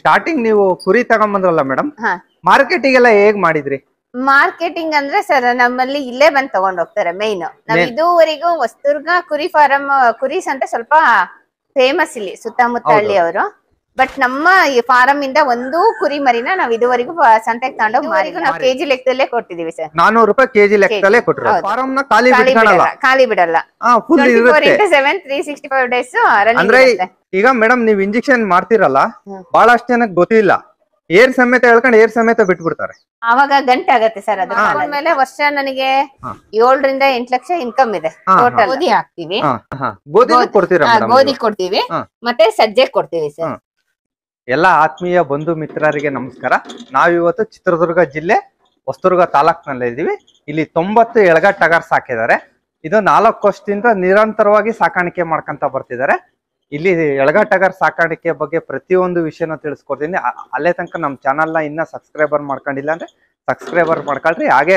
Starting ನೀವು ಕುರಿ ತಗೊಂಬಂದ್ರಲ್ಲ madam marketing ಎಲ್ಲ ಹೇಗ್ ಮಾಡಿದ್ರಿ ಮಾರ್ಕೆಟಿಂಗ್ ಅಂದ್ರೆ ಸರ್ ನಮ್ಮಲ್ಲಿ ಇಲ್ಲೇ ಬಂದ್ ತಗೊಂಡ್ ಹೋಗ್ತಾರೆ ಮೇನ್ ನಾವ್ ಇದುವರೆಗೂ ಹೊಸದುರ್ಗ ಕುರಿ ಫಾರಂ ಕುರಿಸ್ ಅಂತ ಸ್ವಲ್ಪ ಫೇಮಸ್ ಇಲ್ಲಿ ಸುತ್ತಮುತ್ತ ಅವರು ಬಟ್ ನಮ್ಮ ಈ ಫಾರಂ ಇಂದ ಒಂದು ಕುರಿ ಮರಿನ ನಾವ್ ಇದುವರೆಗೂ ಸಂತೆಗೆ ತಗೊಂಡು ಮಾರಿಗೂ ನಾವು ಕೆಜಿ ಲೆಕ್ಕದಲ್ಲೇ ಕೊಟ್ಟಿದೀವಿ ಸರ್ ನಾನೂರು ರೂಪಾಯಿ ಕೆಜಿ ಲೆಕ್ಕದಲ್ಲೇ ಕೊಟ್ಟರು ಫಾರಂ ಖಾಲಿ ಬಿಡಲ್ಲ ಖಾಲಿ ಬಿಡಲ್ಲ seven three sixty five days ಈಗ ಮೇಡಮ್ ನೀವ್ ಇಂಜೆಕ್ಷನ್ ಮಾಡ್ತಿರಲ್ಲ ಬಹಳಷ್ಟು ಜನಕ್ಕೆ ಗೊತ್ತಿಲ್ಲ ಏರ್ ಸಮೇತ ಹೇಳ್ಕೊಂಡು ಏರ್ ಸಮೇತ ಬಿಟ್ಬಿಡ್ತಾರೆ ಅವಾಗ ಗಂಟೆ ಆಗತ್ತೆ ಸರ್ ಅದು ಆದ್ಮೇಲೆ ವರ್ಷ ನನಗೆ ಏಳರಿಂದ ಎಂಟ್ ಲಕ್ಷ ಇನ್ಕಮ್ ಇದೆ ಟೋಟಲ್ ಗೋಧಿ ಹಾಕ್ತಿವಿ ಗೋಧಿ ಕೊಡ್ತೀವಿ ಮತ್ತೆ ಸಜ್ಜೆ ಕೊಡ್ತೀವಿ ಸರ್ ಎಲ್ಲ ಆತ್ಮೀಯ ಬಂಧು ಮಿತ್ರರಿಗೆ ನಮಸ್ಕಾರ ನಾವಿವತ್ತು ಚಿತ್ರದುರ್ಗ ಜಿಲ್ಲೆ ಹೊಸದುರ್ಗ ತಾಲೂಕ್ನಲ್ಲಿ ಇದ್ದೀವಿ ಇಲ್ಲಿ ತೊಂಬತ್ತು ಎಳಗ ಟಗರ್ ಸಾಕಿದ್ದಾರೆ ಇದು ನಾಲ್ಕು ವರ್ಷದಿಂದ ನಿರಂತರವಾಗಿ ಸಾಕಾಣಿಕೆ ಮಾಡ್ಕೊಂತ ಬರ್ತಿದ್ದಾರೆ ಇಲ್ಲಿ ಎಳಗ ಟಗರ್ ಸಾಕಾಣಿಕೆ ಬಗ್ಗೆ ಪ್ರತಿಯೊಂದು ವಿಷಯನ ತಿಳಿಸ್ಕೊಡ್ತೀನಿ ಅಲ್ಲೇ ತನಕ ನಮ್ಮ ಚಾನಲ್ನ ಇನ್ನೂ ಸಬ್ಸ್ಕ್ರೈಬರ್ ಮಾಡ್ಕೊಂಡಿಲ್ಲ ಅಂದರೆ ಸಬ್ಸ್ಕ್ರೈಬರ್ ಮಾಡ್ಕೊಳ್ರಿ ಹಾಗೆ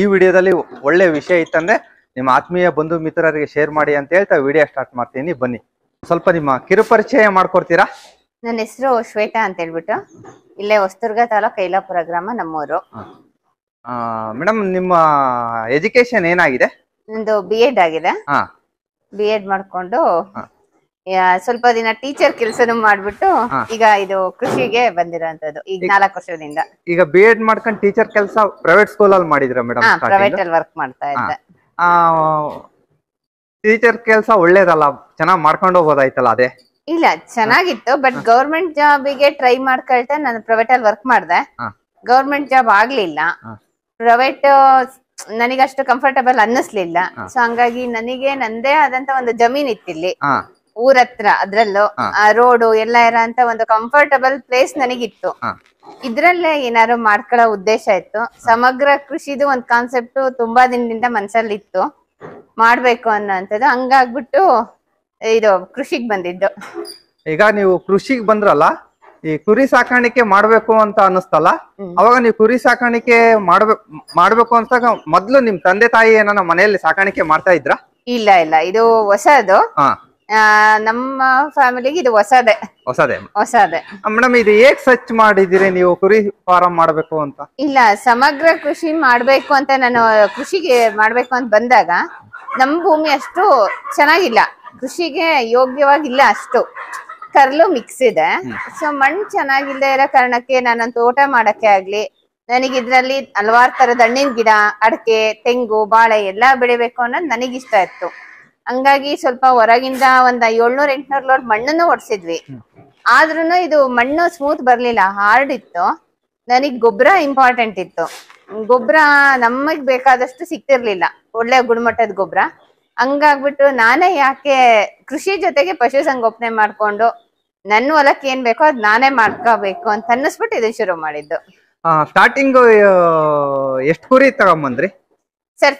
ಈ ವಿಡಿಯೋದಲ್ಲಿ ಒಳ್ಳೆ ವಿಷಯ ಇತ್ತಂದ್ರೆ ನಿಮ್ಮ ಆತ್ಮೀಯ ಬಂಧು ಮಿತ್ರರಿಗೆ ಶೇರ್ ಮಾಡಿ ಅಂತ ಹೇಳ್ತಾ ವಿಡಿಯೋ ಸ್ಟಾರ್ಟ್ ಮಾಡ್ತೀನಿ ಬನ್ನಿ ಸ್ವಲ್ಪ ನಿಮ್ಮ ಕಿರುಪರಿಚಯ ಮಾಡ್ಕೊಡ್ತೀರಾ ನನ್ನ ಹೆಸರು ಶ್ವೇತಾ ಅಂತ ಹೇಳ್ಬಿಟ್ಟು ಇಲ್ಲೇ ಹೊಸದುರ್ಗ ತಾಲೂಕ್ ಕೈಲಾಪುರ ಗ್ರಾಮ ನಮ್ಮೂರು ಮೇಡಮ್ ನಿಮ್ಮ ಎಜುಕೇಶನ್ ಏನಾಗಿದೆ ನಂದು ಬಿ ಎಡ್ ಆಗಿದೆ ಬಿ ಎಡ್ ಮಾಡ್ಕೊಂಡು ಸ್ವಲ್ಪ ದಿನ ಟೀಚರ್ ಕೆಲಸನೂ ಮಾಡ್ಬಿಟ್ಟು ಈಗ ಇದು ಕೃಷಿಗೆ ಬಂದಿರೋದು ಈಗ ನಾಲ್ಕು ವರ್ಷದಿಂದ ಈಗ ಬಿ ಎಡ್ ಮಾಡ್ಕೊಂಡು ಟೀಚರ್ ಕೆಲಸ ಪ್ರೈವೇಟ್ ಸ್ಕೂಲ್ ಅಲ್ಲಿ ಮಾಡಿದ್ರ ಮೇಡಮ್ ಪ್ರೈವೇಟ್ ಅಲ್ಲಿ ವರ್ಕ್ ಮಾಡ್ತಾ ಇದ್ದೆ ಟೀಚರ್ ಕೆಲಸ ಒಳ್ಳೇದಲ್ಲ ಚೆನ್ನಾಗಿ ಮಾಡ್ಕೊಂಡು ಹೋಗೋದಾಯ್ತಲ್ಲ ಅದೇ ಇಲ್ಲ ಚೆನ್ನಾಗಿತ್ತು ಬಟ್ ಗೌರ್ಮೆಂಟ್ ಜಾಬಿಗೆ ಟ್ರೈ ಮಾಡ್ಕೊಳ್ತಾ ನಾನು ಪ್ರೈವೇಟ್ ಅಲ್ಲಿ ವರ್ಕ್ ಮಾಡ್ದೆ ಗವರ್ಮೆಂಟ್ ಜಾಬ್ ಆಗ್ಲಿಲ್ಲ ಪ್ರೈವೇಟ್ ನನಗೆ ಅಷ್ಟು ಕಂಫರ್ಟಬಲ್ ಅನ್ನಿಸ್ಲಿಲ್ಲ ಸೊ ಹಂಗಾಗಿ ನನಗೆ ನಂದೇ ಆದಂತ ಒಂದು ಜಮೀನ್ ಇತ್ತಿಲ್ಲಿ ಊರ ಹತ್ರ ಅದ್ರಲ್ಲೂ ರೋಡು ಎಲ್ಲ ಇರೋಂತ ಒಂದು ಕಂಫರ್ಟಬಲ್ ಪ್ಲೇಸ್ ನನಗಿತ್ತು ಇದ್ರಲ್ಲೇ ಏನಾದ್ರು ಮಾಡ್ಕೊಳ್ಳೋ ಉದ್ದೇಶ ಇತ್ತು ಸಮಗ್ರ ಕೃಷಿದು ಒಂದು ಕಾನ್ಸೆಪ್ಟ್ ತುಂಬಾ ದಿನದಿಂದ ಮನ್ಸಲ್ಲಿ ಇತ್ತು ಮಾಡ್ಬೇಕು ಅನ್ನೋ ಹಂಗಾಗ್ಬಿಟ್ಟು ಇದು ಕೃಷಿಗೆ ಬಂದಿದ್ದು ಈಗ ನೀವು ಕೃಷಿಗೆ ಬಂದ್ರಲ್ಲ ಈ ಕುರಿ ಸಾಕಾಣಿಕೆ ಮಾಡ್ಬೇಕು ಅಂತ ಅನಿಸ್ತಲ್ಲ ಅವಾಗ ನೀವು ಕುರಿ ಸಾಕಾಣಿಕೆ ಮಾಡ್ಬೇಕು ಮಾಡ್ಬೇಕು ಅಂತಾಗ ಮೊದ್ಲು ನಿಮ್ ತಂದೆ ತಾಯಿ ನಮ್ಮ ಮನೆಯಲ್ಲಿ ಸಾಕಾಣಿಕೆ ಮಾಡ್ತಾ ಇದ್ರ ಇಲ್ಲ ಇಲ್ಲ ಇದು ಹೊಸದು ಆ, ನಮ್ಮ ಫ್ಯಾಮಿಲಿಗೆ ಇದು ಹೊಸದೇ ಹೊಸದೇ ಹೊಸದೇ ಮೇಡಮ್ ಇದು ಹೇಗ್ ಸರ್ಚ್ ಮಾಡಿದಿರಿ ನೀವು ಕುರಿ ಫಾರಂ ಮಾಡ್ಬೇಕು ಅಂತ ಇಲ್ಲ ಸಮಗ್ರ ಕೃಷಿ ಮಾಡ್ಬೇಕು ಅಂತ ನಾನು ಕೃಷಿಗೆ ಮಾಡ್ಬೇಕು ಅಂತ ಬಂದಾಗ ನಮ್ ಭೂಮಿ ಅಷ್ಟು ಚೆನ್ನಾಗಿಲ್ಲ ಕೃಷಿಗೆ ಯೋಗ್ಯವಾಗಿಲ್ಲ ಅಷ್ಟು ಕರ್ಲು ಮಿಕ್ಸ್ ಇದೆ ಸೊ ಮಣ್ಣು ಚೆನ್ನಾಗಿಲ್ಲದೆ ಇರೋ ಕಾರಣಕ್ಕೆ ನಾನು ತೋಟ ಮಾಡಕ್ಕೆ ಆಗ್ಲಿ ನನಗೆ ಇದ್ರಲ್ಲಿ ಹಲವಾರು ತರದ ಹಣ್ಣಿನ ಗಿಡ ಅಡಕೆ ತೆಂಗು ಬಾಳೆ ಎಲ್ಲಾ ಬೆಳಿಬೇಕು ಅನ್ನೋದು ನನಗೆ ಇಷ್ಟ ಇತ್ತು ಹಂಗಾಗಿ ಸ್ವಲ್ಪ ಹೊರಗಿಂದ ಒಂದ್ ಏಳ್ನೂರ್ ಎಂಟ್ನೂರ್ ಲೋಟ್ ಮಣ್ಣನ್ನು ಒಡ್ಸಿದ್ವಿ ಆದ್ರೂನು ಇದು ಮಣ್ಣು ಸ್ಮೂತ್ ಬರ್ಲಿಲ್ಲ ಹಾರ್ಡ್ ಇತ್ತು ನನಗ್ ಗೊಬ್ಬರ ಇಂಪಾರ್ಟೆಂಟ್ ಇತ್ತು ಗೊಬ್ಬರ ನಮಗ್ ಬೇಕಾದಷ್ಟು ಸಿಕ್ತಿರ್ಲಿಲ್ಲ ಒಳ್ಳೆ ಗುಣಮಟ್ಟದ ಗೊಬ್ಬರ ಹಂಗಾಗ್ಬಿಟ್ಟು ನಾನೇ ಯಾಕೆ ಕೃಷಿ ಜೊತೆಗೆ ಪಶು ಸಂಗೋಪನೆ ಮಾಡ್ಕೊಂಡು ನನ್ನ ಹೊಲಕ್ಕೆ ಏನ್ ಬೇಕೋ ಅದ್ ನಾನೇ ಮಾಡ್ಕೋಬೇಕು ಅಂತ ಅನ್ನಿಸ್ಬಿಟ್ಟು ಇದನ್ನ ಶುರು ಮಾಡಿದ್ದು ಸ್ಟಾರ್ಟಿಂಗ್ ಎಷ್ಟು ಕುರಿ ತಗೊಂಬಂದ್ರಿ ಸರ್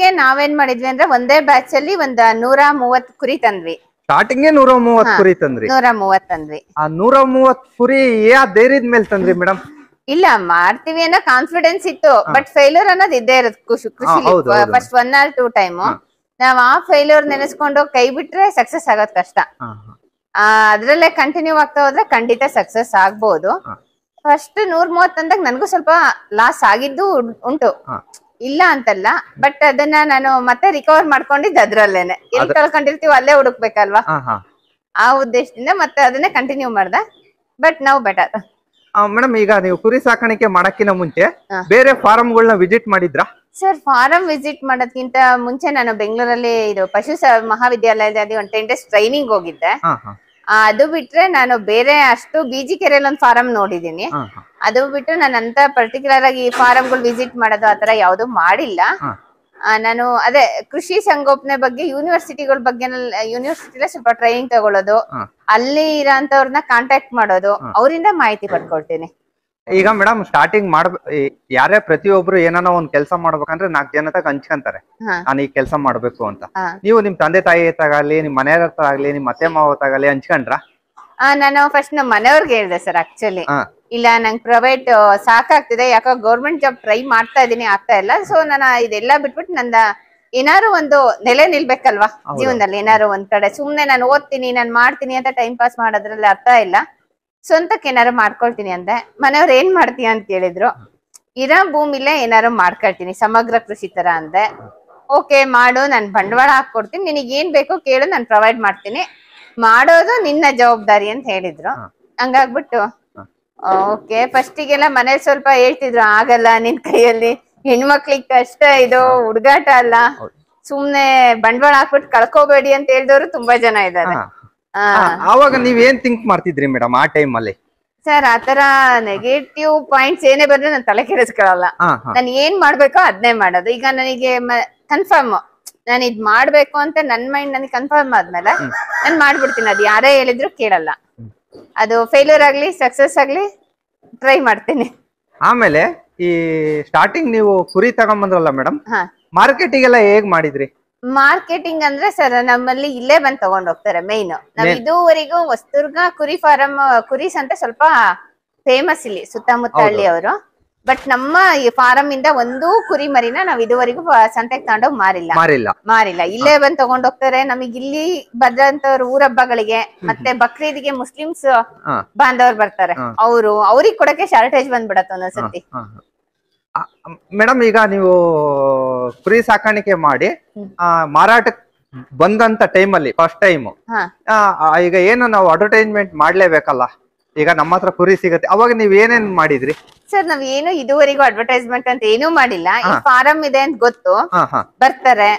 ಗೆ ನಾವೇನ್ ಮಾಡಿದ್ವಿ ಅಂದ್ರೆ ಒಂದೇ ಬ್ಯಾಚ್ ಅಲ್ಲಿ ಒಂದ್ ನೂರ ಮೂವತ್ ಕುರಿ ತಂದ್ವಿ ಸ್ಟಾರ್ಟಿಂಗ್ ನೂರ ಮೂವತ್ ಕುರಿ ತಂದ್ರಿ ನೂರ ಮೂವತ್ ತಂದ್ವಿ ಆ ನೂರ ಮೂವತ್ ಕುರಿ ಯಾ ಧೈರ್ಯದ ಮೇಲೆ ತಂದ್ರಿ ಮೇಡಮ್ ಇಲ್ಲ ಮಾಡ್ತೀವಿ ಅನ್ನೋ ಕಾನ್ಫಿಡೆನ್ಸ್ ಇತ್ತು ಬಟ್ ಫೇಲ್ಯೂರ್ ಅನ್ನೋದು ಇದ್ದೇ ಇರುತ್ತೆ ಖುಷಿ ಕೃಷಿ first one or two time ನಾವ್ ಆ ಫೇಲ್ಯೂರ್ ನೆನೆಸ್ಕೊಂಡು ಕೈ ಬಿಟ್ರೆ ಸಕ್ಸಸ್ ಆಗೋದ್ ಕಷ್ಟ ಅದ್ರಲ್ಲೇ ಕಂಟಿನ್ಯೂ ಆಗ್ತಾ ಹೋದ್ರೆ ಖಂಡಿತ ಸಕ್ಸಸ್ ಆಗ್ಬಹುದು ಫಸ್ಟ್ ನೂರ್ ಮೂವತ್ ಅಂದಾಗ ನನ್ಗೂ ಸ್ವಲ್ಪ ಲಾಸ್ ಆಗಿದ್ದು ಉಂಟು ಇಲ್ಲ ಅಂತಲ್ಲ ಬಟ್ ಅದನ್ನ ನಾನು ಮತ್ತೆ ರಿಕವರ್ ಮಾಡ್ಕೊಂಡಿದ್ದು ಅದ್ರಲ್ಲೇನೆ ಎಲ್ಲಿ ಕಳ್ಕೊಂಡಿರ್ತೀವಿ ಅಲ್ಲೇ ಹುಡುಕ್ಬೇಕಲ್ವಾ ಆ ಉದ್ದೇಶದಿಂದ ಮತ್ತೆ ಅದನ್ನೇ ಕಂಟಿನ್ಯೂ ಮಾಡ್ದೆ ಬಟ್ ನಾವು ಬೆಟರ್ ಮೇಡಮ್ ಈಗ ನೀವು ಕುರಿ ಸಾಕಾಣಿಕೆ ಮಾಡಕ್ಕಿಂತ ಮುಂಚೆ ಬೇರೆ ಫಾರ್ಮ್ಗಳನ್ನ ವಿಸಿಟ್ ಮಾಡಿದ್ರಾ ಸರ್ ಫಾರಂ ವಿಸಿಟ್ ಮಾಡೋದಕ್ಕಿಂತ ಮುಂಚೆ ನಾನು ಬೆಂಗಳೂರಲ್ಲಿ ಇದು ಪಶು ಮಹಾವಿದ್ಯಾಲಯದಲ್ಲಿ ಒಂದು ಟೆನ್ ಡೇಸ್ ಟ್ರೈನಿಂಗ್ ಹೋಗಿದ್ದೆ ಅದು ಬಿಟ್ರೆ ನಾನು ಬೇರೆ ಅಷ್ಟು ಬಿಜಿ ಕೆರೆಯಲ್ಲಿ ಒಂದು ಫಾರಂ ನೋಡಿದೀನಿ ಅದು ಬಿಟ್ಟು ನಾನು ಅಂತ ಪರ್ಟಿಕ್ಯುಲರ್ ಆಗಿ ಗಳು ವಿಸಿಟ್ ಮಾಡೋದು ಆತರ ಯಾವುದು ಮಾಡಿಲ್ಲ ನಾನು ಅದೇ ಕೃಷಿ ಸಂಗೋಪನೆ ಬಗ್ಗೆ ಯೂನಿವರ್ಸಿಟಿಗಳ ಬಗ್ಗೆ ಯೂನಿವರ್ಸಿಟಿ ಸ್ವಲ್ಪ ಟ್ರೈನಿಂಗ್ ತಗೊಳ್ಳೋದು ಅಲ್ಲಿ ಇರೋ ಕಾಂಟ್ಯಾಕ್ಟ್ ಮಾಡೋದು ಅವರಿಂದ ಮಾಹಿತಿ ಪಡ್ಕೊಳ್ತೀನಿ ಈಗ ಮೇಡಮ್ ಸ್ಟಾರ್ಟಿಂಗ್ ಮಾಡ್ ಯಾರೇ ಪ್ರತಿಯೊಬ್ರು ಏನಾನ ಒಂದ್ ಕೆಲಸ ಮಾಡ್ಬೇಕಂದ್ರೆ ನಾಲ್ಕು ಜನ ತಗ ಹಂಚ್ಕಂತಾರೆ ನಾನು ಈ ಕೆಲಸ ಮಾಡ್ಬೇಕು ಅಂತ ನೀವು ನಿಮ್ ತಂದೆ ತಾಯಿ ಆಗ್ಲಿ ನಿಮ್ ಮನೆಯವ್ರ ಹತ್ರ ಆಗ್ಲಿ ನಿಮ್ ಅತ್ತೆ ಮಾವ ತಗಾಗ್ಲಿ ಹಂಚ್ಕಂಡ್ರ ನಾನು ಫಸ್ಟ್ ನಮ್ಮ ಮನೆಯವ್ರಿಗೆ ಹೇಳಿದೆ ಸರ್ ಆಕ್ಚುಲಿ ಇಲ್ಲ ನಂಗೆ ಪ್ರೈವೇಟ್ ಸಾಕಾಗ್ತಿದೆ ಯಾಕೋ ಗೌರ್ಮೆಂಟ್ ಜಾಬ್ ಟ್ರೈ ಮಾಡ್ತಾ ಇದೀನಿ ಆಗ್ತಾ ಇಲ್ಲ ಸೊ ನಾನು ಇದೆಲ್ಲ ಬಿಟ್ಬಿಟ್ಟು ನನ್ನ ಏನಾರು ಒಂದು ನೆಲೆ ನಿಲ್ಬೇಕಲ್ವಾ ಜೀವನದಲ್ಲಿ ಏನಾರು ಒಂದ್ ಕಡೆ ಸುಮ್ನೆ ನಾನು ಓದ್ತೀನಿ ನಾನು ಮಾಡ್ತೀನಿ ಅಂತ ಟೈಮ್ ಪಾಸ್ ಮಾಡೋದ್ರಲ್ಲಿ ಅರ್ಥ ಇಲ್ಲ ಸ್ವಂತಕ್ಕೆ ಏನಾರು ಮಾಡ್ಕೊಳ್ತೀನಿ ಅಂದೆ ಮನೆಯವ್ರು ಏನ್ ಮಾಡ್ತೀಯ ಅಂತ ಹೇಳಿದ್ರು ಇರೋ ಭೂಮಿಲೆ ಏನಾರು ಮಾಡ್ಕೊಳ್ತೀನಿ ಸಮಗ್ರ ಕೃಷಿ ತರ ಅಂದೆ ಓಕೆ ಮಾಡು ನಾನು ಬಂಡವಾಳ ಹಾಕೊಡ್ತೀನಿ ನಿನಗೆ ಏನ್ ಬೇಕೋ ಕೇಳು ನಾನು ಪ್ರೊವೈಡ್ ಮಾಡ್ತೀನಿ ಮಾಡೋದು ನಿನ್ನ ಜವಾಬ್ದಾರಿ ಅಂತ ಹೇಳಿದ್ರು ಹಂಗಾಗ್ಬಿಟ್ಟು ಓಕೆ ಫಸ್ಟಿಗೆಲ್ಲ ಮನೆ ಸ್ವಲ್ಪ ಹೇಳ್ತಿದ್ರು ಆಗಲ್ಲ ನಿನ್ ಕೈಯಲ್ಲಿ ಹೆಣ್ಮಕ್ಳಿಗೆ ಕಷ್ಟ ಇದು ಹುಡ್ಗಾಟ ಅಲ್ಲ ಸುಮ್ನೆ ಬಂಡವಾಳ ಹಾಕ್ಬಿಟ್ಟು ಕಳ್ಕೋಬೇಡಿ ಅಂತ ಹೇಳಿದವರು ತುಂಬಾ ಜನ ಇದ್ದಾರೆ ಅವಾಗ ನೀವ್ ಏನ್ ಥಿಂಕ್ ಮಾಡ್ತಿದ್ರಿ ಮೇಡಮ್ ಆ ಟೈಮ್ ಅಲ್ಲಿ ಸರ್ ಆತರ ನೆಗೆಟಿವ್ ಪಾಯಿಂಟ್ಸ್ ಏನೇ ಬಂದ್ರೆ ನಾನು ತಲೆ ಕೆಡಿಸ್ಕೊಳ್ಳಲ್ಲ ನಾನು ಏನ್ ಮಾಡ್ಬೇಕೋ ಅದನ್ನೇ ಮಾಡೋದು ಈಗ ನನಗೆ ಕನ್ಫರ್ಮ್ ನಾನು ಇದ್ ಮಾಡ್ಬೇಕು ಅಂತ ನನ್ ಮೈಂಡ್ ನನಗೆ ಕನ್ಫರ್ಮ್ ಆದ್ಮೇಲೆ ನಾನು ಮಾಡ್ಬಿಡ್ತೀನಿ ಅದು ಯಾರೇ ಹೇಳಿದ್ರು ಕೇಳಲ್ಲ ಅದು ಫೇಲ್ಯೂರ್ ಆಗ್ಲಿ ಸಕ್ಸಸ್ ಆಗ್ಲಿ ಟ್ರೈ ಮಾಡ್ತೀನಿ ಆಮೇಲೆ ಈ ಸ್ಟಾರ್ಟಿಂಗ್ ನೀವು ಕುರಿ ತಗೊಂಬಂದ್ರಲ್ಲ ಮೇಡಮ್ ಮಾರ್ಕೆಟಿಗೆಲ್ಲ ಹೇಗ್ ಮಾಡಿದ್ರಿ ಮಾರ್ಕೆಟಿಂಗ್ ಅಂದ್ರೆ ಸರ್ ನಮ್ಮಲ್ಲಿ ಇಲ್ಲೇ ಬಂದ್ ತಗೊಂಡ್ ಹೋಗ್ತಾರೆ ಮೇನ್ ನಾವ್ ಇದುವರೆಗೂ ಹೊಸ್ತುರ್ಗ ಕುರಿ ಫಾರಂ ಕುರಿಸ್ ಅಂತ ಸ್ವಲ್ಪ ಫೇಮಸ್ ಇಲ್ಲಿ ಸುತ್ತಮುತ್ತ ಹಳ್ಳಿ ಅವರು ಬಟ್ ನಮ್ಮ ಈ ಫಾರಂ ಇಂದ ಒಂದೂ ಕುರಿ ಮರಿನ ನಾವ್ ಇದುವರೆಗೂ ಸಂತೆಗೆ ತಗೊಂಡೋಗ್ ಮಾರಿಲ್ಲ ಮಾರಿಲ್ಲ ಇಲ್ಲೇ ಬಂದ್ ತಗೊಂಡ್ ಹೋಗ್ತಾರೆ ನಮಗ್ ಇಲ್ಲಿ ಊರ ಊರಬ್ಬಗಳಿಗೆ ಮತ್ತೆ ಬಕ್ರೀದ್ಗೆ ಮುಸ್ಲಿಮ್ಸ್ ಬಾಂಧವರು ಬರ್ತಾರೆ ಅವರು ಅವ್ರಿಗೆ ಕೊಡಕ್ಕೆ ಶಾರ್ಟೇಜ್ ಬಂದ್ಬಿಡತ್ತ ಒಂದೊಂದ್ಸತಿ ಮೇಡಮ್ ಈಗ ನೀವು ಕುರಿ ಸಾಕಾಣಿಕೆ ಮಾಡಿ ಮಾರಾಟ ಬಂದಂತ ಟೈಮ್ ಅಲ್ಲಿ ಫಸ್ಟ್ ಟೈಮ್ ಈಗ ಏನು ನಾವು ಅಡ್ವರ್ಟೈಸ್ಮೆಂಟ್ ಮಾಡ್ಲೇಬೇಕಲ್ಲ ಈಗ ನಮ್ಮ ಹತ್ರ ಕುರಿ ಸಿಗತ್ತೆ ಅವಾಗ ನೀವ್ ಏನೇನ್ ಮಾಡಿದ್ರಿ ಸರ್ ನಾವ್ ಏನು ಇದುವರೆಗೂ ಅಡ್ವರ್ಟೈಸ್ಮೆಂಟ್ ಅಂತ ಏನೂ ಮಾಡಿಲ್ಲ ಫಾರಂ ಇದೆ ಅಂತ ಗೊತ್ತು ಬರ್ತಾರೆ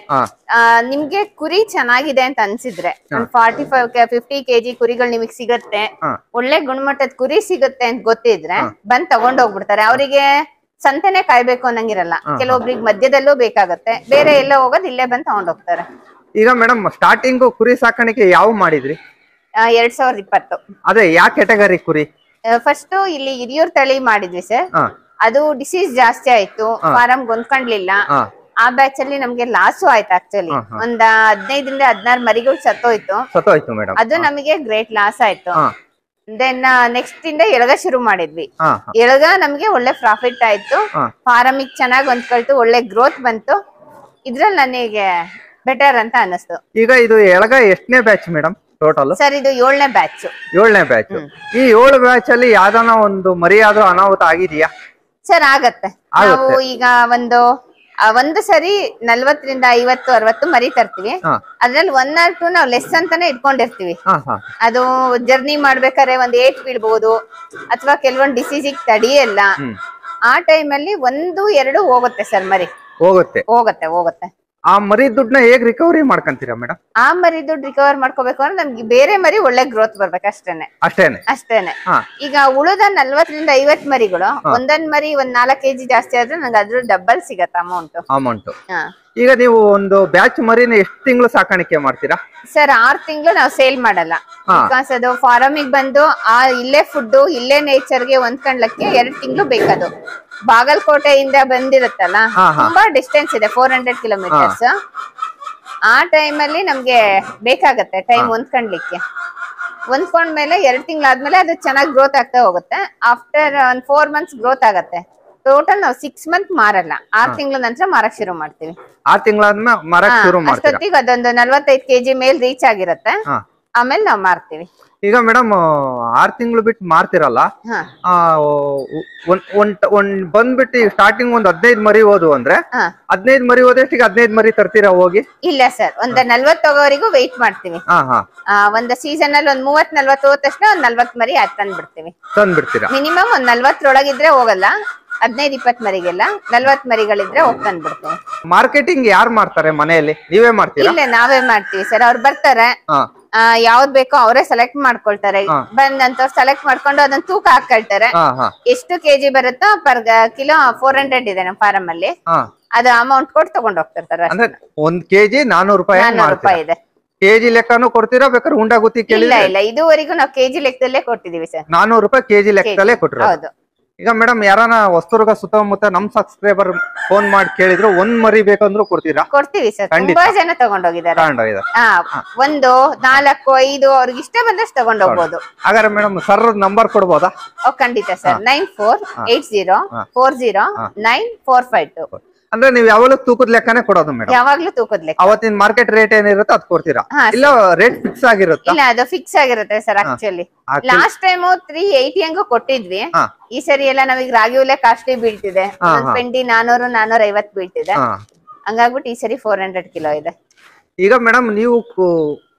ನಿಮ್ಗೆ ಕುರಿ ಚೆನ್ನಾಗಿದೆ ಅಂತ ಅನ್ಸಿದ್ರೆ ಫಾರ್ಟಿ ಫೈವ್ ಫಿಫ್ಟಿ ಕೆಜಿ ಕುರಿಗಳು ನಿಮಗ್ ಸಿಗತ್ತೆ ಒಳ್ಳೆ ಗುಣಮಟ್ಟದ ಕುರಿ ಸಿಗುತ್ತೆ ಅಂತ ಗೊತ್ತಿದ್ರೆ ಬಂದ್ ತಗೊಂಡ್ ಹೋಗ್ಬಿಡ್ತಾರೆ ಅವರಿಗೆ ಸಂತೆನೆ ಕಾಯ್ಬೇಕು ಅನ್ನಂಗಿರಲ್ಲ ಕೆಲವೊಬ್ರಿಗೆ ಮಧ್ಯದಲ್ಲೂ ಬೇಕಾಗತ್ತೆ ಬೇರೆ ಎಲ್ಲ ಹೋಗೋದು ಇಲ್ಲೇ ಬಂದು ತಗೊಂಡೋಗ್ತಾರೆ ಈಗ ಮೇಡಮ್ ಸ್ಟಾರ್ಟಿಂಗ್ ಕುರಿ ಸಾಕಾಣಿಕೆ ಯಾವ ಮಾಡಿದ್ರಿ ಎರಡ್ ಸಾವಿರದ ಇಪ್ಪತ್ತು ಅದೇ ಯಾವ ಕೆಟಗರಿ ಕುರಿ ಫಸ್ಟ್ ಇಲ್ಲಿ ಹಿರಿಯೂರ್ ತಳಿ ಮಾಡಿದ್ವಿ ಸರ್ ಅದು ಡಿಸೀಸ್ ಜಾಸ್ತಿ ಆಯ್ತು ಫಾರಂ ಹೊಂದ್ಕೊಂಡ್ಲಿಲ್ಲ ಆ ಬ್ಯಾಚ್ ಅಲ್ಲಿ ನಮ್ಗೆ ಲಾಸು ಆಯ್ತು ಆಕ್ಚುಲಿ ಒಂದ್ ಹದಿನೈದರಿಂದ ಹದಿನಾರು ಮರಿಗಳು ಸತ್ತೋಯ್ತು ಅದು ನಮಗೆ ಗ್ರೇಟ್ ಲಾಸ್ ಆಯ್ತು ದೆನ್ ನೆಕ್ಸ್ಟ್ ಇಂದ ಎಳಗ ಶುರು ಮಾಡಿದ್ವಿ ಎಳಗ ನಮ್ಗೆ ಒಳ್ಳೆ ಪ್ರಾಫಿಟ್ ಆಯ್ತು ಫಾರಮಿಗ್ ಚೆನ್ನಾಗಿ ಹೊಂದ್ಕೊಳ್ತು ಒಳ್ಳೆ ಗ್ರೋತ್ ಬಂತು ಇದ್ರಲ್ಲಿ ನನಗೆ ಬೆಟರ್ ಅಂತ ಅನಿಸ್ತು ಈಗ ಇದು ಎಳಗ ಎಷ್ಟನೇ ಬ್ಯಾಚ್ ಮೇಡಮ್ ಟೋಟಲ್ ಸರ್ ಇದು ಏಳನೇ ಬ್ಯಾಚ್ ಏಳನೇ ಬ್ಯಾಚ್ ಈ ಏಳು ಬ್ಯಾಚ್ ಅಲ್ಲಿ ಯಾವ್ದಾನ ಒಂದು ಮರಿ ಅನಾಹುತ ಆಗಿದೆಯಾ ಸರ್ ಆಗತ್ತೆ ನಾವು ಈಗ ಒಂದು ಒಂದು ಸರಿ ನಲ್ವತ್ತರಿಂದ ಐವತ್ತು ಅರವತ್ತು ಮರಿ ತರ್ತೀವಿ ಅದ್ರಲ್ಲಿ ಒನ್ ಆರ್ ಟು ನಾವು ಲೆಸ್ ಅಂತಾನೆ ಇಟ್ಕೊಂಡಿರ್ತೀವಿ ಅದು ಜರ್ನಿ ಮಾಡ್ಬೇಕಾದ್ರೆ ಒಂದ್ ಏಟ್ ಬಿಡ್ಬಹುದು ಅಥವಾ ಕೆಲವೊಂದು ಡಿಸೀಸಿಗೆ ತಡೆಯಲ್ಲ ಆ ಟೈಮಲ್ಲಿ ಒಂದು ಎರಡು ಹೋಗುತ್ತೆ ಸರ್ ಮರಿ ಹೋಗುತ್ತೆ ಹೋಗುತ್ತೆ ಹೋಗುತ್ತೆ ಆ ಮರಿ ದುಡ್ಡನ್ನ ಹೇಗ್ ರಿಕವರಿ ಮಾಡ್ಕೊಂತೀರಾ ಮೇಡಮ್ ಆ ಮರಿ ದುಡ್ಡು ರಿಕವರ್ ಮಾಡ್ಕೋಬೇಕು ಅಂದ್ರೆ ನಮ್ಗೆ ಬೇರೆ ಮರಿ ಒಳ್ಳೆ ಗ್ರೋತ್ ಬರ್ಬೇಕು ಅಷ್ಟೇನೆ ಅಷ್ಟೇನೆ ಅಷ್ಟೇನೆ ಈಗ ಉಳಿದ ನಲ್ವತ್ತರಿಂದ ಐವತ್ ಮರಿಗಳು ಒಂದೊಂದ್ ಮರಿ ಒಂದ್ ನಾಲ್ಕ್ ಕೆಜಿ ಜಾಸ್ತಿ ಆದ್ರೆ ನಂಗೆ ಅದ್ರ ಡಬ್ಬಲ್ ಸಿಗತ್ತ ಅಮೌಂಟ್ ಅಮೌಂಟ್ ಹಾ ಈಗ ನೀವು ಒಂದು ಬ್ಯಾಚ್ ಮರಿನ ಎಷ್ಟು ತಿಂಗಳು ಸಾಕಾಣಿಕೆ ಮಾಡ್ತೀರಾ ಸರ್ ಆರ್ ತಿಂಗಳು ನಾವು ಸೇಲ್ ಮಾಡಲ್ಲ ಬಿಕಾಸ್ ಅದು ಫಾರಮಿಗೆ ಬಂದು ಆ ಇಲ್ಲೇ ಫುಡ್ ಇಲ್ಲೇ ನೇಚರ್ ಗೆ ಹೊಂದ್ಕೊಂಡ್ಲಕ್ಕೆ ಎರಡ್ ತಿಂಗಳು ಬೇಕದು ಬಾಗಲಕೋಟೆಯಿಂದ ಬಂದಿರತ್ತಲ್ಲ ತುಂಬಾ ಡಿಸ್ಟೆನ್ಸ್ ಇದೆ ಫೋರ್ ಹಂಡ್ರೆಡ್ ಕಿಲೋಮೀಟರ್ಸ್ ಆ ಟೈಮಲ್ಲಿ ನಮ್ಗೆ ಬೇಕಾಗತ್ತೆ ಟೈಮ್ ಹೊಂದ್ಕೊಂಡ್ಲಿಕ್ಕೆ ಹೊಂದ್ಕೊಂಡ್ಮೇಲೆ ಎರಡ್ ತಿಂಗಳಾದ್ಮೇಲೆ ಅದು ಚೆನ್ನಾಗಿ ಗ್ರೋತ್ ಆಗ್ತಾ ಹೋಗುತ್ತೆ ಆಫ್ಟರ್ ಒಂದ್ ಫೋರ್ ಮಂತ್ಸ್ ಗ್ರೋತ್ ಆಗತ್ತೆ ಟೋಟಲ್ ನಾವು ಸಿಕ್ಸ್ ಮಂತ್ ಮಾರಲ್ಲ ಆರ್ ತಿಂಗಳ ನಂತರ ಮಾರಕ್ ಶುರು ಮಾಡ್ತೀವಿ ಆರ್ ತಿಂಗಳ ಮಾರಕ್ ಶುರು ಮಾಡ್ತೀವಿ ಅದೊಂದು ನಲ್ವತ್ತೈದು ಕೆಜಿ ಮೇಲ್ ರೀಚ್ ಆಗಿರತ್ತೆ ಆಮೇಲೆ ನಾವು ಮಾರ್ತೀವಿ ಈಗ ಮೇಡಮ್ ಆರ್ ತಿಂಗಳು ಬಿಟ್ಟು ಮಾರ್ತಿರಲ್ಲ ಬಂದ್ಬಿಟ್ಟು ಸ್ಟಾರ್ಟಿಂಗ್ ಒಂದ್ ಹದಿನೈದು ಮರಿ ಹೋದು ಅಂದ್ರೆ ಹದಿನೈದು ಮರಿ ಹೋದಷ್ಟಿಗೆ ಹದಿನೈದು ಮರಿ ತರ್ತೀರಾ ಹೋಗಿ ಇಲ್ಲ ಸರ್ ಒಂದ್ ನಲ್ವತ್ತು ತಗೋರಿಗೂ ವೆಯ್ಟ್ ಮಾಡ್ತೀವಿ ಒಂದ್ ಸೀಸನ್ ಅಲ್ಲಿ ಒಂದ್ ಮೂವತ್ ನಲ್ವತ್ತು ಹೋದ ತಕ್ಷಣ ಒಂದ್ ನಲ್ವತ್ ಮರಿ ತಂದ್ಬಿಡ್ತೀವಿ ತಂದ್ಬಿಡ್ತೀರಾ ಮಿನಿಮಮ್ ಒಂದ್ ನಲ್ವತ್ತರೊಳಗಿದ್ರೆ ಹೋಗಲ್ಲ ಹದಿನೈದು ಇಪ್ಪತ್ ಮರಿಗೆಲ್ಲ ನಲ್ವತ್ ಮರಿಗಳಿದ್ರೆ ಹೋಗ್ತಾನ್ ಬಿಡ್ತೇವೆ ಮಾರ್ಕೆಟಿಂಗ್ ಯಾರು ಮಾಡ್ತಾರೆ ಮನೆಯಲ್ಲಿ ನೀವೇ ಮಾಡ್ತೀರಾ ಇಲ್ಲೇ ನಾವೇ ಮಾಡ್ತೀವಿ ಸರ್ ಅವ್ರು ಬರ್ತಾರೆ ಆ, ಯಾವ್ದ್ ಬೇಕೋ ಅವರೇ ಸೆಲೆಕ್ಟ್ ಮಾಡ್ಕೊಳ್ತಾರೆ ಬಂದ್ ಸೆಲೆಕ್ಟ್ ಮಾಡ್ಕೊಂಡು ಅದನ್ನ ತೂಕ ಹಾಕೊಳ್ತಾರೆ ಎಷ್ಟು ಕೆಜಿ ಬರುತ್ತೋ ಪರ್ ಕಿಲೋ ಫೋರ್ ಹಂಡ್ರೆಡ್ ಇದೆ ನಮ್ಮ ಫಾರಂ ಅಲ್ಲಿ ಹಾ ಅದು ಅಮೌಂಟ್ ಕೊಟ್ಟು ತಗೊಂಡ್ ಹೋಗ್ತಿರ್ತಾರೆ ಅಂದ್ರೆ ಒಂದ್ ಕೆಜಿ ನಾನೂರು ರೂಪಾಯಿ ನಾನ್ನೂರು ರೂಪಾಯಿ ಇದೆ ಕೆಜಿ ಲೆಕ್ಕನೂ ಕೊಡ್ತೀರಾ ಬೇಕಾದ್ರೆ ಉಂಡಾಗುತ್ತಿ ಕೇಳಿ ಇಲ್ಲ ಇಲ್ಲ ಇದುವರೆಗೂ ನಾವು ಕೆಜಿ ಲೆಕ್ಕದಲ್ಲೇ ಕೊಟ್ಟಿದೀವಿ ಸರ್ ನಾನೂರು ರೂಪಾಯಿ ಕೆಜಿ ಲೆಕ್ಕದಲ್ಲೇ ಕೊಟ್ಟರು ಹೌದು ಈಗ ಮೇಡಮ್ ಯಾರನ ಹೊಸ್ತುರ್ಗ ಸುತ್ತಮುತ್ತ ನಮ್ ಸಬ್ಸ್ಕ್ರೈಬರ್ ಫೋನ್ ಮಾಡಿ ಕೇಳಿದ್ರು ಒಂದ್ ಮರಿ ಬೇಕಂದ್ರು ಕೊಡ್ತೀರಾ ಕೊಡ್ತೀವಿ ಸರ್ ತುಂಬಾ ಜನ ತಗೊಂಡೋಗಿದ್ದಾರೆ ಹಾ ಒಂದು ನಾಲ್ಕು ಐದು ಅವ್ರಿಗೆ ಇಷ್ಟ ಬಂದಷ್ಟು ತಗೊಂಡೋಗ್ಬೋದು ಹಾಗಾದ್ರೆ ಮೇಡಮ್ ಸರ್ ನಂಬರ್ ಕೊಡ್ಬೋದಾ ಓ ಖಂಡಿತ sir nine four eight zero four zero nine four five two ಅಂದ್ರೆ ನೀವು ಯಾವಾಗ್ಲೂ ತೂಕದ ಲೆಕ್ಕನೆ ಕೊಡೋದು ಮೇಡಮ್ ಯಾವಾಗ್ಲೂ ತೂಕದ ಲೆಕ್ಕ ಅವತ್ತಿನ ಮಾರ್ಕೆಟ್ ರೇಟ್ ಏನಿರುತ್ತೆ ಅದ್ ಕೊಡ್ತೀರಾ ಇಲ್ಲ ರೇಟ್ ಫಿಕ್ಸ್ ಆಗಿರುತ್ತೆ ಇಲ್ಲ ಅದು ಫಿಕ್ಸ್ ಆಗಿರುತ್ತೆ sir actually last time three eighty ಹಂಗ ಕೊಟ್ಟಿದ್ವಿ ಈ ಸರಿ ಎಲ್ಲ ನಮಗೆ ರಾಗಿ ಹುಲೆ ಕಾಸ್ಟ್ಲಿ ಬೀಳ್ತಿದೆ ಹಾ, ಹಾ. ಪೆಂಡಿ ನಾನೂರು ನಾನೂರ ಐವತ್ ಬೀಳ್ತಿದೆ ಹಂಗಾಗ್ಬಿಟ್ಟು ಈ ಸರಿ ಫೋರ್ ಹಂಡ್ರೆಡ್ ಕಿಲೋ ಇದೆ ಈಗ ಮೇಡಮ್ ನೀವು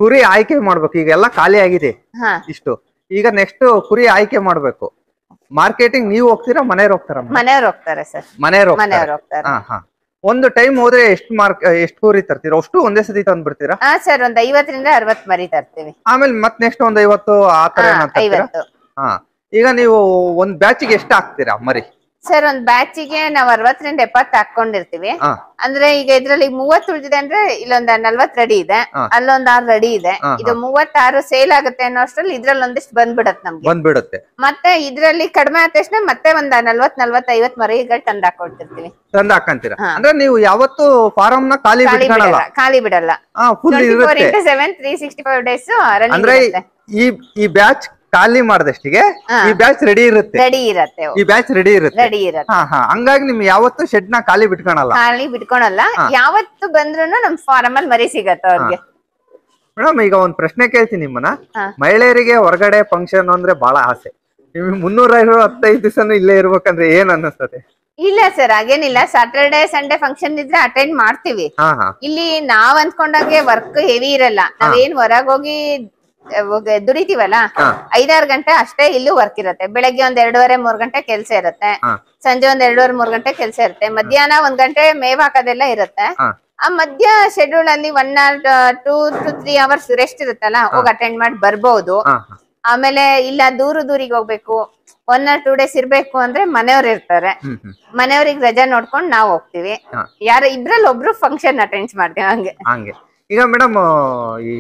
ಕುರಿ ಆಯ್ಕೆ ಮಾಡ್ಬೇಕು ಈಗ ಎಲ್ಲ ಖಾಲಿ ಆಗಿದೆ ಇಷ್ಟು ಈಗ ನೆಕ್ಸ್ಟ್ ಕುರಿ ಆಯ್ಕೆ ಮಾಡ್ಬೇಕು ಮಾರ್ಕೆಟಿಂಗ್ ನೀವು ಹೋಗ್ತೀರಾ ಮನೆಯವ್ರು ಹೋಗ್ತಾರ ಮನೆಯವ್ರು ಹೋಗ್ತಾರೆ ಸರ್ ಮನೆಯವ್ರು ಹೋಗ್ತಾರೆ ಹಾ ಹಾ ಒಂದು ಟೈಮ್ ಹೋದ್ರೆ ಎಷ್ಟು ಮಾರ್ಕ್ ಎಷ್ಟು ಕುರಿ ತರ್ತೀರಾ ಅಷ್ಟು ಒಂದೇ ಸತಿ ತಂದ್ ಬಿಡ್ತೀರಾ ಹಾ ಸರ್ ಒಂದ್ ಐವತ್ತರಿಂದ ಅರವತ್ ಮರಿ ತರ್ತೀವಿ ಆಮೇಲೆ ಮತ್ ನೆಕ್ಸ್ಟ್ ಒಂದ್ ಐವತ್ತು ಆ ತರ ಹಾ ಈಗ ನೀವು ಒಂದ್ ಬ್ಯಾಚಿಗೆ ಎಷ್ಟು ಹಾಕ್ತೀರಾ ಮರಿ ಸರ್ ಒಂದ್ ಬ್ಯಾಚಿಗೆ ನಾವ್ ಅರವತ್ತರಿಂದ ಎಪ್ಪತ್ತು ಹಾಕೊಂಡಿರ್ತೀವಿ ಅಂದ್ರೆ ಈಗ ಇದ್ರಲ್ಲಿ ಮೂವತ್ ಉಳಿದಿದೆ ಅಂದ್ರೆ ಇಲ್ಲೊಂದ್ ನಲ್ವತ್ ರೆಡಿ ಇದೆ ಅಲ್ಲೊಂದ್ ಆರ್ ರೆಡಿ ಇದೆ ಇದು ಮೂವತ್ತಾರು ಸೇಲ್ ಆಗುತ್ತೆ ಅನ್ನೋ ಅಷ್ಟ್ರಲ್ಲಿ ಇದ್ರಲ್ಲಿ ಒಂದಿಷ್ಟು ಬಂದ್ಬಿಡತ್ ನಮ್ಗೆ ಬಂದ್ಬಿಡುತ್ತೆ ಮತ್ತೆ ಇದ್ರಲ್ಲಿ ಕಡಿಮೆ ಆದ ತಕ್ಷಣ ಮತ್ತೆ ಒಂದ್ ನಲ್ವತ್ ನಲ್ವತ್ ಐವತ್ ಮರಿಗಳು ತಂದ್ ಹಾಕೊಳ್ತಿರ್ತೀವಿ ತಂದ ಹಾಕಂತೀರಾ ಅಂದ್ರೆ ನೀವು ಯಾವತ್ತು ಫಾರಂ ಖಾಲಿ ಬಿಡಲ್ಲ ಖಾಲಿ ಬಿಡಲ್ಲ seven three sixty five days ಈ ಈ ಬ್ಯಾಚ್ ಖಾಲಿ ಮಾಡಿದಷ್ಟಿಗೆ ಈ ಬ್ಯಾಚ್ ರೆಡಿ ಇರುತ್ತೆ ರೆಡಿ ಇರುತ್ತೆ ಈ ಬ್ಯಾಚ್ ರೆಡಿ ಇರುತ್ತೆ ರೆಡಿ ಇರುತ್ತೆ ಹಾ ಹಾ ಹಂಗಾಗಿ ನಿಮ್ಗೆ ಯಾವತ್ತು ಶೆಡ್ ನ ಖಾಲಿ ಬಿಟ್ಕೊಳಲ್ಲ ಖಾಲಿ ಬಿಟ್ಕೊಳಲ್ಲ ಯಾವತ್ತು ಬಂದ್ರು ನಮ್ ಫಾರಮ್ ಅಲ್ಲಿ ಮರಿ ಸಿಗತ್ತೆ ಅವ್ರಿಗೆ ಮೇಡಮ್ ಈಗ ಒಂದ್ ಪ್ರಶ್ನೆ ಕೇಳ್ತೀನಿ ನಿಮ್ಮನ್ನ ಮಹಿಳೆಯರಿಗೆ ಹೊರಗಡೆ ಫಂಕ್ಷನ್ ಅಂದ್ರೆ ಬಹಳ ಆಸೆ ನಿಮ್ಗೆ ಮುನ್ನೂರ ಹತ್ತೈದು ದಿವಸ ಇಲ್ಲೇ ಇರ್ಬೇಕಂದ್ರೆ ಏನ್ ಅನ್ನಿಸ್ತದೆ ಇಲ್ಲ ಸರ್ ಹಾಗೇನಿಲ್ಲ ಸಾಟರ್ಡೆ ಸಂಡೇ ಫಂಕ್ಷನ್ ಇದ್ರೆ ಅಟೆಂಡ್ ಮಾಡ್ತೀವಿ ಇಲ್ಲಿ ನಾವ್ ಅನ್ಕೊಂಡಾಗೆ ವರ್ಕ್ ಹೆವಿ ಇರಲ್ಲ ನಾವೇನ್ ಹೊರಗೋಗಿ ದುಡಿತೀವಲ್ಲ ಐದಾರು ಗಂಟೆ ಅಷ್ಟೇ ಇಲ್ಲೂ ವರ್ಕ್ ಇರುತ್ತೆ ಬೆಳಗ್ಗೆ ಒಂದ್ ಎರಡೂವರೆ ಮೂರ್ ಗಂಟೆ ಕೆಲ್ಸ ಇರುತ್ತೆ ಸಂಜೆ ಒಂದ್ ಎರಡೂವರೆ ಮೂರ್ ಗಂಟೆ ಕೆಲ್ಸ ಇರುತ್ತೆ ಮಧ್ಯಾಹ್ನ ಒಂದ್ ಗಂಟೆ ಮೇವ್ ಹಾಕೋದೆಲ್ಲ ಇರುತ್ತೆ ಆ ಮಧ್ಯ ಶೆಡ್ಯೂಲ್ ಅಲ್ಲಿ one or two to three hours rest ಇರುತ್ತಲ್ಲ ಹೋಗಿ ಅಟೆಂಡ್ ಮಾಡಿ ಬರ್ಬಹುದು ಆಮೇಲೆ ಇಲ್ಲ ದೂರ ದೂರಿಗೆ ಹೋಗ್ಬೇಕು ಒನ್ ಆರ್ ಟೂ ಡೇಸ್ ಇರ್ಬೇಕು ಅಂದ್ರೆ ಮನೆಯವ್ರು ಇರ್ತಾರೆ ಮನೆಯವ್ರಿಗೆ ರಜಾ ನೋಡ್ಕೊಂಡು ನಾವು ಹೋಗ್ತಿವಿ ಯಾರ ಇಬ್ರಲ್ಲಿ ಒಬ್ರು ಫಂಕ್ಷನ್ ಅಟೆಂಡ್ ಮಾಡ್ತೀವಿ ಹಂಗೆ ಈಗ ಮೇಡಮ್ ಈ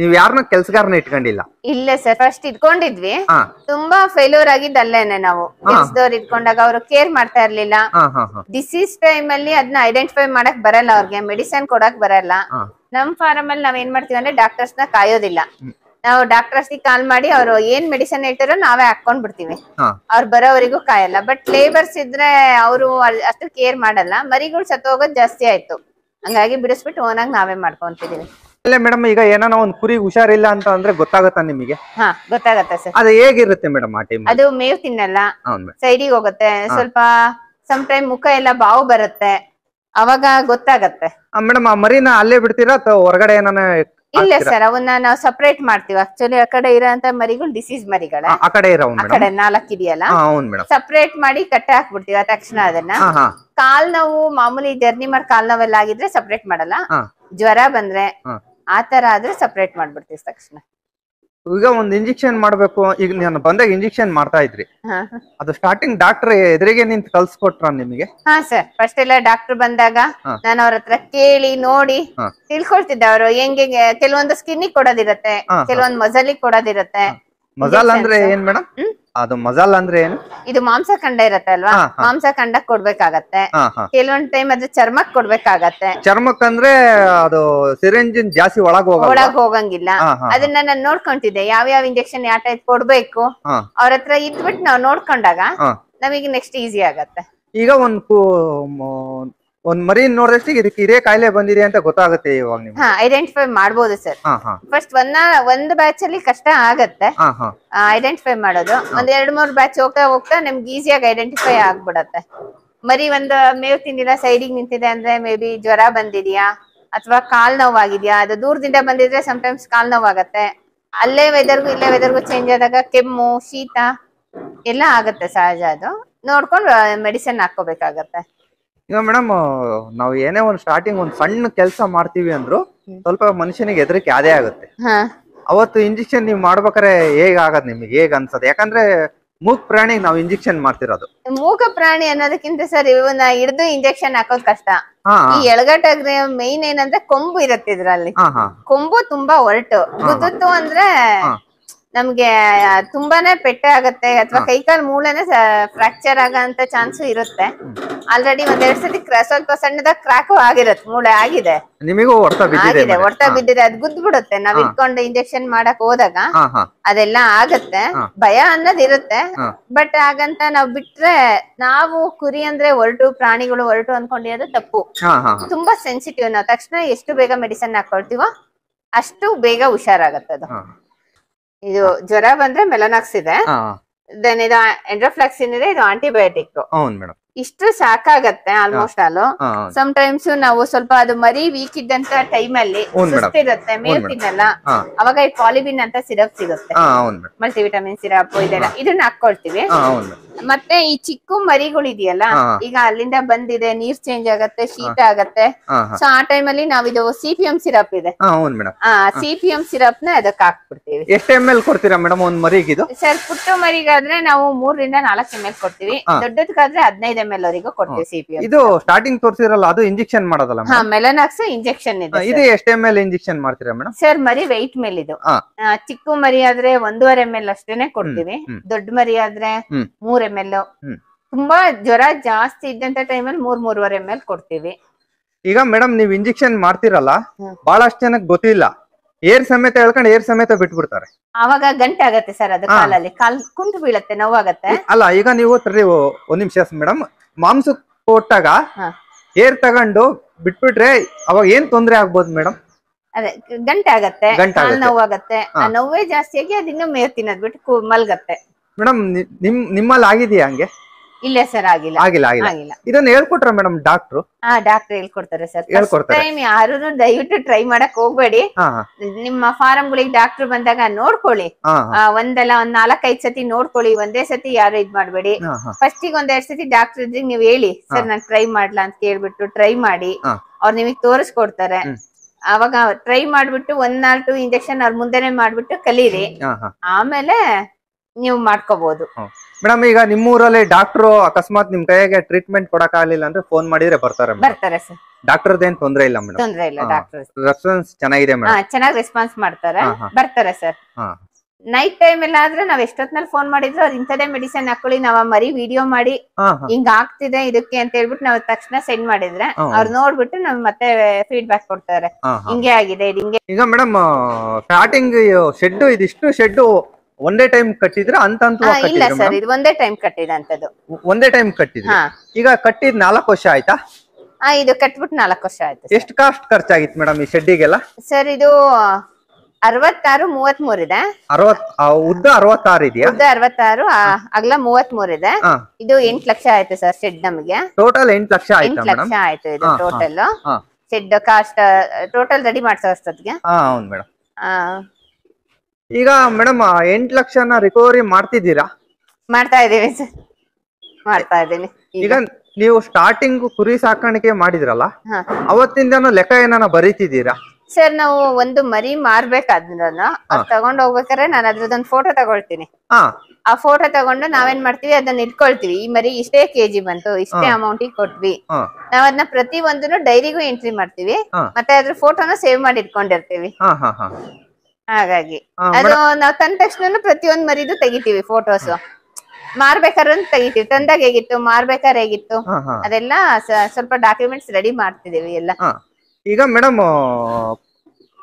ನೀವ್ ಯಾರನ್ನ ಕೆಲ್ಸಗಾರನ ಇಟ್ಕೊಂಡಿಲ್ಲ ಇಲ್ಲ ಸರ್ ಫಸ್ಟ್ ಇಟ್ಕೊಂಡಿದ್ವಿ ತುಂಬಾ ಫೇಲ್ಯೂರ್ ಆಗಿದ್ದಲ್ಲೇನೆ ನಾವು ಕೆಲ್ಸದವ್ರು ಇಟ್ಕೊಂಡಾಗ ಅವರು ಕೇರ್ ಮಾಡ್ತಾ ಇರ್ಲಿಲ್ಲ ಡಿಸೀಸ್ ಟೈಮ್ ಅಲ್ಲಿ ಅದನ್ನ ಐಡೆಂಟಿಫೈ ಮಾಡಕ್ ಬರಲ್ಲ ಅವ್ರಿಗೆ ಮೆಡಿಸಿನ್ ಕೊಡಕ್ ಬರಲ್ಲ ನಮ್ ಫಾರಂ ಅಲ್ಲಿ ನಾವ್ ಏನ್ ಮಾಡ್ತೀವಿ ಅಂದ್ರೆ ಡಾಕ್ಟರ್ಸ್ ನ ಕಾಯೋದಿಲ್ಲ ನಾವು ಡಾಕ್ಟರ್ಸ್ ಕಾಲ್ ಮಾಡಿ ಅವರು ಏನ್ ಮೆಡಿಸಿನ್ ಹೇಳ್ತಾರೋ ನಾವೇ ಹಾಕೊಂಡ್ ಬಿಡ್ತೀವಿ ಅವ್ರು ಬರೋವರಿಗೂ ಕಾಯಲ್ಲ ಬಟ್ ಲೇಬರ್ಸ್ ಇದ್ರೆ ಅವರು ಅಷ್ಟು ಕೇರ್ ಮಾಡಲ್ಲ ಮರಿಗಳು ಸತ್ತೋಗೋದ್ ಜಾಸ್ತಿ ಆಯ್ತು ಹಂಗಾಗಿ ಬಿಡಿಸ್ಬಿಟ್ಟು ಓನಾಗಿ ನಾವೇ ಮಾಡ್ಕೊಂತಿದೀವಿ ಅಲ್ಲೇ ಮೇಡಮ್ ಈಗ ಏನೋ ಒಂದ್ ಕುರಿ ಹುಷಾರಿಲ್ಲ ಅಂತ ಅಂದ್ರೆ ಗೊತ್ತಾಗತ್ತ ನಿಮಗೆ ಹಾ ಸರ್ ಅದು ಹೇಗಿರುತ್ತೆ ಮೇಡಮ್ ಆ ಟೈಮ್ ಅದು ಮೇವ್ ತಿನ್ನಲ್ಲ ಸೈಡಿಗೆ ಹೋಗುತ್ತೆ ಸ್ವಲ್ಪ ಸಮ್ ಟೈಮ್ ಮುಖ ಎಲ್ಲ ಬಾವು ಬರುತ್ತೆ ಅವಾಗ ಗೊತ್ತಾಗತ್ತೆ ಮೇಡಮ್ ಆ ಮರಿನ ಅಲ್ಲೇ ಬಿಡ್ತೀರಾ ಅಥವಾ ಹೊರಗಡೆ ಏನಾನ ಇಲ್ಲ ಸರ್ ಅವನ್ನ ನಾವು ಸಪರೇಟ್ ಮಾಡ್ತೀವಿ ಆಕ್ಚುಲಿ ಆ ಕಡೆ ಇರೋ ಮರಿಗಳು ಡಿಸೀಸ್ ಮರಿಗಳ ಆ ಕಡೆ ನಾಲ್ಕು ಇದೆಯಲ್ಲ ಸಪರೇಟ್ ಮಾಡಿ ಕಟ್ಟೆ ಹಾಕ್ಬಿಡ್ತೀವಿ ಆ ತಕ್ಷಣ ಅದನ್ನ ಕಾಲ್ ನಾವು ಮಾಮೂಲಿ ಜರ್ನಿ ಮಾಡಿ ಕಾಲ್ ನಾವೆಲ್ಲ ಆಗಿದ್ರೆ ಸಪರೇಟ್ ಮಾಡಲ್ಲ ಜ್ವರ ಬಂದ್ರೆ ಆ ತರ ಆದ್ರೆ ಸಪರೇಟ್ ಮಾಡ್ಬಿಡ್ತೀವಿ ತಕ್ಷಣ ಈಗ ಒಂದ್ ಇಂಜೆಕ್ಷನ್ ಮಾಡ್ಬೇಕು ಈಗ ನಾನು ಬಂದಾಗ ಇಂಜೆಕ್ಷನ್ ಮಾಡ್ತಾ ಇದ್ರಿ ಅದು ಸ್ಟಾರ್ಟಿಂಗ್ ಡಾಕ್ಟರ್ ಎದುರಿಗೆ ನಿಂತು ಕಲ್ಸ್ಕೊಟ್ರ ನಿಮಗೆ ಹಾ ಸರ್ ಫಸ್ಟ್ ಎಲ್ಲ ಡಾಕ್ಟರ್ ಬಂದಾಗ ನಾನು ಅವ್ರ ಹತ್ರ ಕೇಳಿ ನೋಡಿ ತಿಳ್ಕೊಳ್ತಿದ್ದೆ ಅವರು ಹೆಂಗೆ ಕೆಲವೊಂದು ಸ್ಕಿನ್ ಕೊಡೋದಿರತ್ತೆ ಕೆಲವೊಂದು ಮಜಲಿಗೆ ಕೊಡೋದಿರತ್ತೆ ಮಸಾಲ ಅಂದ್ರೆ ಏನ್ ಮೇಡಮ್ ಅದು ಮಸಾಲ ಅಂದ್ರೆ ಏನು ಇದು ಮಾಂಸ ಖಂಡ ಇರತ್ತೆ ಅಲ್ವಾ ಮಾಂಸ ಕಂಡಕ್ ಕೊಡ್ಬೇಕಾಗತ್ತೆ ಕೆಲವೊಂದ್ ಟೈಮ್ ಅದು ಚರ್ಮಕ್ ಕೊಡ್ಬೇಕಾಗತ್ತೆ ಚರ್ಮಕ್ ಅಂದ್ರೆ ಅದು ಸಿರಿಂಜಿನ್ ಜಾಸ್ತಿ ಒಳಗ್ ಒಳಗ್ ಹೋಗಂಗಿಲ್ಲ ಅದನ್ನ ನಾನು ನೋಡ್ಕೊಂತಿದ್ದೆ ಯಾವ ಯಾವ ಇಂಜೆಕ್ಷನ್ ಯಾವ ಟೈಪ್ ಕೊಡ್ಬೇಕು ಅವ್ರ ಹತ್ರ ಇದ್ಬಿಟ್ಟು ನಾವ್ ನೋಡ್ಕೊಂಡಾಗ ನಮಗೆ ನೆಕ್ಸ್ಟ್ ಈಸಿ ಆಗತ್ತೆ ಈಗ ಒಂದು ಒಂದ್ ಮರಿ ನೋಡಿದಷ್ಟು ಇದಕ್ಕೆ ಇದೇ ಕಾಯಿಲೆ ಬಂದಿದೆ ಅಂತ ಗೊತ್ತಾಗುತ್ತೆ ಇವಾಗ ಹಾ ಐಡೆಂಟಿಫೈ ಮಾಡಬಹುದು ಸರ್ ಫಸ್ಟ್ ಒಂದ್ ಒಂದ್ ಬ್ಯಾಚ್ ಅಲ್ಲಿ ಕಷ್ಟ ಆಗತ್ತೆ ಐಡೆಂಟಿಫೈ ಮಾಡೋದು ಒಂದ್ ಎರಡ್ ಮೂರ್ ಬ್ಯಾಚ್ ಹೋಗ್ತಾ ಹೋಗ್ತಾ ನಿಮ್ಗೆ ಈಸಿಯಾಗಿ ಐಡೆಂಟಿಫೈ ಆಗ್ಬಿಡತ್ತೆ ಮರಿ ಒಂದು ಮೇವು ತಿಂದಿಲ್ಲ ಸೈಡಿಗೆ ನಿಂತಿದೆ ಅಂದ್ರೆ ಮೇ ಬಿ ಜ್ವರ ಬಂದಿದ್ಯಾ ಅಥವಾ ಕಾಲ್ ನೋವಾಗಿದ್ಯಾ ಅದು ದೂರದಿಂದ ಬಂದಿದ್ರೆ ಸಮಟೈಮ್ಸ್ ಕಾಲ್ ನೋವಾಗತ್ತೆ ಅಲ್ಲೇ ವೆದರ್ಗು ಇಲ್ಲೇ ವೆದರ್ಗೂ ಚೇಂಜ್ ಆದಾಗ ಕೆಮ್ಮು ಶೀತ ಎಲ್ಲ ಆಗತ್ತೆ ಸಹಜ ಅದು ನೋಡ್ಕೊಂಡು ಮೆಡಿಸಿನ್ ಹಾಕೋಬೇಕಾಗತ್ತೆ ಈಗ ಮೇಡಮ್ ನಾವು ಏನೇ ಒಂದು ಸ್ಟಾರ್ಟಿಂಗ್ ಒಂದು ಸಣ್ಣ ಕೆಲಸ ಮಾಡ್ತೀವಿ ಅಂದ್ರು ಸ್ವಲ್ಪ ಮನುಷ್ಯನಿಗೆ ಹೆದರಿಕೆ ಅದೇ ಆಗುತ್ತೆ ಅವತ್ತು ಇಂಜೆಕ್ಷನ್ ನೀವು ಮಾಡ್ಬೇಕಾರೆ ಹೇಗ್ ಆಗದ್ ನಿಮ್ಗೆ ಹೇಗ್ ಅನ್ಸದ್ ಯಾಕಂದ್ರೆ ಮೂಕ್ ಪ್ರಾಣಿಗೆ ನಾವು ಇಂಜೆಕ್ಷನ್ ಮಾಡ್ತಿರೋದು ಮೂಕ ಪ್ರಾಣಿ ಅನ್ನೋದಕ್ಕಿಂತ ಸರ್ ಇವನ್ನ ಹಿಡಿದು ಇಂಜೆಕ್ಷನ್ ಹಾಕೋದ್ ಕಷ್ಟ ಈ ಎಳಗಟ್ಟಾಗ್ರೆ ಮೈನ್ ಏನಂದ್ರೆ ಕೊಂಬು ಇರತ್ತೆ ಇದ್ರಲ್ಲಿ ಕೊಂಬು ತುಂಬಾ ಒರಟು ಅಂದ್ರೆ ನಮ್ಗೆ ತುಂಬಾನೇ ಪೆಟ್ಟೆ ಆಗತ್ತೆ ಅಥವಾ ಕೈಕಾಲ್ ಮೂಳೆನೆ ಫ್ರಾಕ್ಚರ್ ಆಗಂತ ಚಾನ್ಸ್ ಇರುತ್ತೆ ಆಲ್ರೆಡಿ ಒಂದೆರಡ್ ಸತಿ ಸ್ವಲ್ಪ ಸಣ್ಣದಾಗ ಕ್ರಾಕ್ ಆಗಿರತ್ತೆ ಮೂಳೆ ಆಗಿದೆ ನಿಮಗೂ ಆಗಿದೆ ಹೊಡ್ತಾ ಬಿದ್ದಿದೆ ಅದ್ ಗುದ್ ಬಿಡುತ್ತೆ ನಾವ್ ಇಟ್ಕೊಂಡು ಇಂಜೆಕ್ಷನ್ ಮಾಡಕ್ ಹೋದಾಗ ಅದೆಲ್ಲ ಆಗತ್ತೆ ಭಯ ಅನ್ನೋದ್ ಇರುತ್ತೆ ಬಟ್ ಹಾಗಂತ ನಾವ್ ಬಿಟ್ರೆ ನಾವು ಕುರಿ ಅಂದ್ರೆ ಹೊರಟು ಪ್ರಾಣಿಗಳು ಹೊರಟು ಅನ್ಕೊಂಡಿರೋದು ತಪ್ಪು ತುಂಬಾ ಸೆನ್ಸಿಟಿವ್ ನಾವು ತಕ್ಷಣ ಎಷ್ಟು ಬೇಗ ಮೆಡಿಸನ್ ಹಾಕೊಳ್ತೀವೋ ಅಷ್ಟು ಬೇಗ ಅದು ಇದು ಜ್ವರ ಬಂದ್ರೆ ಮೆಲನಾಕ್ಸ್ ಇದೆ ದೆನ್ ಇದು ಎಂಡ್ರೋಫ್ಲಾಕ್ಸಿನ್ ಇದೆ ಇದು ಆಂಟಿಬಯೋಟಿಕ್ ಮೇಡಮ್ ಇಷ್ಟು ಸಾಕಾಗತ್ತೆ ಆಲ್ಮೋಸ್ಟ್ ಆಲ್ ಸಮ್ ಟೈಮ್ಸ್ ನಾವು ಸ್ವಲ್ಪ ಅದು ಮರಿ ವೀಕ್ ಇದ್ದಂತ ಟೈಮ್ ಅಲ್ಲಿ ಇರುತ್ತೆ ಮೇವ್ ತಿನ್ನಲ್ಲ ಅವಾಗ ಈ ಪಾಲಿಬಿನ್ ಅಂತ ಸಿರಪ್ ಸಿಗುತ್ತೆ ವಿಟಮಿನ್ ಸಿರಪ್ ಇದೆಲ್ಲ ಇದನ್ನ ಹಾಕೊಳ್ತೀವಿ ಮತ್ತೆ ಈ ಚಿಕ್ಕ ಮರಿಗಳು ಇದೆಯಲ್ಲ ಈಗ ಅಲ್ಲಿಂದ ಬಂದಿದೆ ನೀರ್ ಚೇಂಜ್ ಆಗತ್ತೆ ಶೀತ ಆಗತ್ತೆ ಸೊ ಆ ಟೈಮ್ ಅಲ್ಲಿ ನಾವಿದು ಸಿ ಪಿ ಎಂ ಸಿರಪ್ ಇದೆ ಸಿ ಪಿ ಎಂ ಸಿರಪ್ ನ ಅದಕ್ಕೆ ಹಾಕ್ಬಿಡ್ತೀವಿ ಎಷ್ಟು ಎಮ್ ಎಲ್ ಕೊಡ್ತೀರಾ ಮೇಡಮ್ ಒಂದ್ ಮರಿಗಿದು ಸರ್ ಪುಟ್ಟ ಮರಿಗಾದ್ರೆ ನಾವು ಮೂರರಿಂದ ನಾಲ್ಕು ಎಮ್ ಎಲ್ ಕೊಡ್ತೀವಿ ದೊಡ್ಡದಕ್ಕಾದ್ರೆ ಹದಿನೈದು ಎಂ ಎಲ್ ಕೊಡ್ತೀವಿ ಇದು ಸ್ಟಾರ್ಟಿಂಗ್ ತೋರಿಸಿರಲ್ಲ ಅದು ಇಂಜೆಕ್ಷನ್ ಮಾಡೋದಲ್ಲ ಹಾ ಮೆಲನಾಕ್ಸ್ ಇಂಜೆಕ್ಷನ್ ಇದೆ ಇದು ಎಷ್ಟು ಎಂ ಎಲ್ ಇಂಜೆಕ್ಷನ್ ಮಾಡ್ತೀರಾ ಮೇಡಮ್ ಸರ್ ಮರಿ ವೆಯ್ಟ್ ಮೇಲೆ ಇದು ಚಿಕ್ಕ ಮರಿ ಆದ್ರೆ ಒಂದೂವರೆ ಎಂ ಎಲ್ ಅಷ್ಟೇನೆ ಕೊಡ್ತೀವಿ ದೊಡ್ಡ ಮರಿ ಆದ್ರೆ ಮೂರ್ ಎಂ ಎಲ್ ತುಂಬಾ ಜ್ವರ ಜಾಸ್ತಿ ಇದ್ದಂತ ಟೈಮಲ್ಲಿ ಮೂರ್ ಮೂರುವರೆ ಎಂ ಎಲ್ ಕೊಡ್ತೀವಿ ಈಗ ಮೇಡಮ್ ನೀವ್ ಇಂಜೆಕ್ಷನ್ ಮಾಡ್ತಿರಲ್ಲ ಬಹಳಷ್ಟು ಜನಕ್ಕೆ ಗೊತ್ತಿಲ್ಲ ಏರ್ ಸಮೇತ ಹೇಳ್ಕೊಂಡು ಏರ್ ಸಮೇತ ಬಿಟ್ಬಿಡ್ತಾರೆ ಅವಾಗ ಗಂಟೆ ಆಗತ್ತೆ ಸರ್ ಅದು ಕಾಲಲ್ಲಿ ಕಾಲ್ ಕುಂಟು ಬೀಳತ್ತೆ ನೋವಾಗತ್ತೆ ಅಲ್ಲ ಈಗ ನೀವು ತರ್ರಿ ಒಂದ್ ನಿಮಿಷ ಮೇಡಮ್ ಮಾಂಸ ಕೊಟ್ಟಾಗ ಏರ್ ತಗೊಂಡು ಬಿಟ್ಬಿಟ್ರೆ ಅವಾಗ ಏನ್ ತೊಂದ್ರೆ ಆಗ್ಬೋದು ಮೇಡಮ್ ಅದೇ ಗಂಟೆ ಆಗತ್ತೆ ಗಂಟೆ ನೋವಾಗತ್ತೆ ಆ ನೋವೇ ಜಾಸ್ತಿ ಆಗಿ ಅದಿನ್ನ ಬಿಟ್ಟು ಕೂ- ಮಲ್ಗತ್ತೆ ಮೇಡಮ್ ನಿಮ್ ನಿಮ್ಮಲ್ಲಿ ಆಗಿದೆಯಾ ಹಂಗೆ ಇಲ್ಲ ಸರ್ ಆಗಿಲ್ಲ ಆಗಿಲ್ಲ ಆಗಿಲ್ಲ ಇದನ್ನ ಹೇಳ್ಕೊಟ್ರ ಮೇಡಮ್ ಡಾಕ್ಟರ್ ಹಾ ಡಾಕ್ಟರ್ ಹೇಳ್ಕೊಡ್ತಾರೆ ಸರ್ ಟೈಮ್ ಯಾರು ದಯವಿಟ್ಟು ಟ್ರೈ ಮಾಡಕ್ ಹೋಗ್ಬೇಡಿ ನಿಮ್ಮ ಫಾರಂ ಗಳಿಗೆ ಡಾಕ್ಟರ್ ಬಂದಾಗ ನೋಡ್ಕೊಳ್ಳಿ ಒಂದಲ್ಲ ಒಂದ್ ನಾಲ್ಕೈದ್ ಸತಿ ನೋಡ್ಕೊಳ್ಳಿ ಒಂದೇ ಸತಿ ಯಾರು ಇದ್ ಮಾಡ್ಬೇಡಿ ಫಸ್ಟ್ ಒಂದ್ ಎರಡ್ ಸತಿ ಡಾಕ್ಟರ್ ನೀವ್ ಹೇಳಿ ಸರ್ ನಾನ್ ಟ್ರೈ ಮಾಡ್ಲಾ ಅಂತ ಹೇಳ್ಬಿಟ್ಟು ಟ್ರೈ ಮಾಡಿ ಅವ್ರು ನಿಮಗ್ ತೋರಿಸ್ಕೊಡ್ತಾರೆ ಅವಾಗ ಟ್ರೈ ಮಾಡ್ಬಿಟ್ಟು ಒಂದ್ ಟು ಇಂಜೆಕ್ಷನ್ ಅವ್ರ ಮುಂದೆನೆ ಮಾಡ್ಬಿಟ್ಟು ಕಲೀರಿ ಆಮೇಲೆ ನೀವು ಮಾಡ್ಕೋಬಹುದು ಮೇಡಮ್ ಈಗ ಊರಲ್ಲಿ ಡಾಕ್ಟರ್ ಅಕಸ್ಮಾತ್ ನಿಮ್ ಕೈಗೆ ಟ್ರೀಟ್ಮೆಂಟ್ ಕೊಡಕ್ ಆಗಲಿಲ್ಲ ಅಂದ್ರೆ ಫೋನ್ ಮಾಡಿದ್ರೆ ಬರ್ತಾರೆ ಬರ್ತಾರೆ ಸರ್ ಡಾಕ್ಟರ್ ಏನ್ ತೊಂದ್ರೆ ಇಲ್ಲ ಮೇಡಮ್ ತೊಂದ್ರೆ ಇಲ್ಲ ಡಾಕ್ಟರ್ ರೆಸ್ಪಾನ್ಸ್ ಚೆನ್ನಾಗಿದೆ ಚೆನ್ನಾಗಿ ರೆಸ್ಪಾನ್ಸ್ ಮಾಡ್ತಾರೆ ಬರ್ತಾರೆ ಸರ್ ನೈಟ್ ಟೈಮ್ ಎಲ್ಲ ಆದ್ರೆ ನಾವ್ ಎಷ್ಟೊತ್ತಿನಲ್ಲಿ ಫೋನ್ ಮಾಡಿದ್ರು ಅದ್ ಇಂಥದೇ ಮೆಡಿಸಿನ್ ಹಾಕೊಳ್ಳಿ ನಾವ್ ಮರಿ ವಿಡಿಯೋ ಮಾಡಿ ಹಿಂಗ ಆಗ್ತಿದೆ ಇದಕ್ಕೆ ಅಂತ ಹೇಳ್ಬಿಟ್ಟು ನಾವ್ ತಕ್ಷಣ ಸೆಂಡ್ ಮಾಡಿದ್ರೆ ಅವ್ರು ನೋಡ್ಬಿಟ್ಟು ನಮ್ ಮತ್ತೆ ಫೀಡ್ಬ್ಯಾಕ್ ಕೊಡ್ತಾರೆ ಹಿಂಗೆ ಆಗಿದೆ ಈಗ ಮೇಡಮ್ ಸ್ಟಾರ್ಟಿಂಗ್ ಶೆಡ್ ಇದಿಷ್ಟು ಶೆಡ್ ಒಂದೇ ಟೈಮ್ ಕಟ್ಟಿದ್ರ ಅಂತ ಸರ್ ಇದು ಒಂದೇ ಟೈಮ್ ಕಟ್ಟಿದಂತದ್ದು ಒಂದೇ ಟೈಮ್ ಕಟ್ಟಿದ್ರಿ ಈಗ ಕಟ್ಟಿದ್ ನಾಲ್ಕು ವರ್ಷ ಆಯ್ತಾ ಇದು ಕಟ್ಬಿಟ್ಟು ನಾಲ್ಕು ವರ್ಷ ಆಯ್ತು ಎಷ್ಟು ಕಾಸ್ಟ್ ಖರ್ಚಾಗಿತ್ತು ಮೇಡಮ್ ಈ ಶೆಡ್ಡಿಗೆಲ್ಲ ಸರ್ ಇದು ಅರವತ್ತಾರು ಮೂರ್ ಇದೆ ಉದ್ದ ಅರವತ್ತಾರು ಇದೆಯಾ ಉದ್ದ ಅರವತ್ತಾರು ಆ, ಅಗಲ ಮೂರ್ ಇದೆ ಇದು ಎಂಟ್ ಲಕ್ಷ ಆಯ್ತು ಸರ್ ಶೆಡ್ ನಮಗೆ ಟೋಟಲ್ ಎಂಟ್ ಲಕ್ಷ ಎಂಟ್ ಲಕ್ಷ ಆಯ್ತು ಇದು total shed cost total ready ಮಾಡ್ಸೋ ಅಷ್ಟೊತ್ತಿಗೆ ಹೌದು ಮೇಡಮ್ ಈಗ ಮೇಡಮ್ ಎಂಟ್ ಲಕ್ಷನ ರಿಕವರಿ ಮಾಡ್ತಿದ್ದೀರಾ ಮಾಡ್ತಾ ಇದ್ದೀವಿ ಸರ್ ಮಾಡ್ತಾ ಇದೀನಿ ಈಗ ನೀವು ಸ್ಟಾರ್ಟಿಂಗ್ ಕುರಿ ಸಾಕಾಣಿಕೆ ಮಾಡಿದ್ರಲ್ಲ ಅವತ್ತಿಂದ ಲೆಕ್ಕ ಏನಾನ ಬರೀತಿದ್ದೀರಾ ಸರ್ ನಾವು ಒಂದು ಮರಿ ಮಾರ್ಬೇಕಾದ್ರನ್ನ ತಗೊಂಡ್ ಹೋಗ್ಬೇಕಾದ್ರೆ ನಾನು ಅದ್ರದೊಂದು ಫೋಟೋ ತಗೊಳ್ತೀನಿ ಆ ಫೋಟೋ ತಗೊಂಡು ನಾವೇನ್ ಮಾಡ್ತೀವಿ ಅದನ್ನ ಇಟ್ಕೊಳ್ತೀವಿ ಈ ಮರಿ ಇಷ್ಟೇ ಕೆಜಿ ಬಂತು ಇಷ್ಟೇ ಅಮೌಂಟ್ ಕೊಟ್ವಿ ನಾವ್ ಅದನ್ನ ಪ್ರತಿ ಒಂದನ್ನು ಡೈರಿಗೂ ಎಂಟ್ರಿ ಮಾಡ್ತೀವಿ ಮತ್ತೆ ಅದ್ರ ಫೋಟೋನ ಸೇವ್ ಮಾಡಿ ಇಟ್ಕೊಂಡಿರ್ತೀವಿ ಹಾಗಾಗಿ ಅದು ನಾವ್ ತಂದ ತಕ್ಷಣ ಪ್ರತಿಯೊಂದ್ ಮರಿದು ತೆಗಿತೀವಿ ಫೋಟೋಸ್ ಮಾರ್ಬೇಕಾದ್ರೂ ತೆಗಿತೀವಿ ತಂದಾಗ ಹೇಗಿತ್ತು ಮಾರ್ಬೇಕಾದ್ರೆ ಹೇಗಿತ್ತು ಅದೆಲ್ಲ ಸ್ವಲ್ಪ ಡಾಕ್ಯುಮೆಂಟ್ಸ್ ರೆಡಿ ಮಾಡ್ತಿದೀವಿ ಎಲ್ಲ ಈಗ ಮೇಡಮ್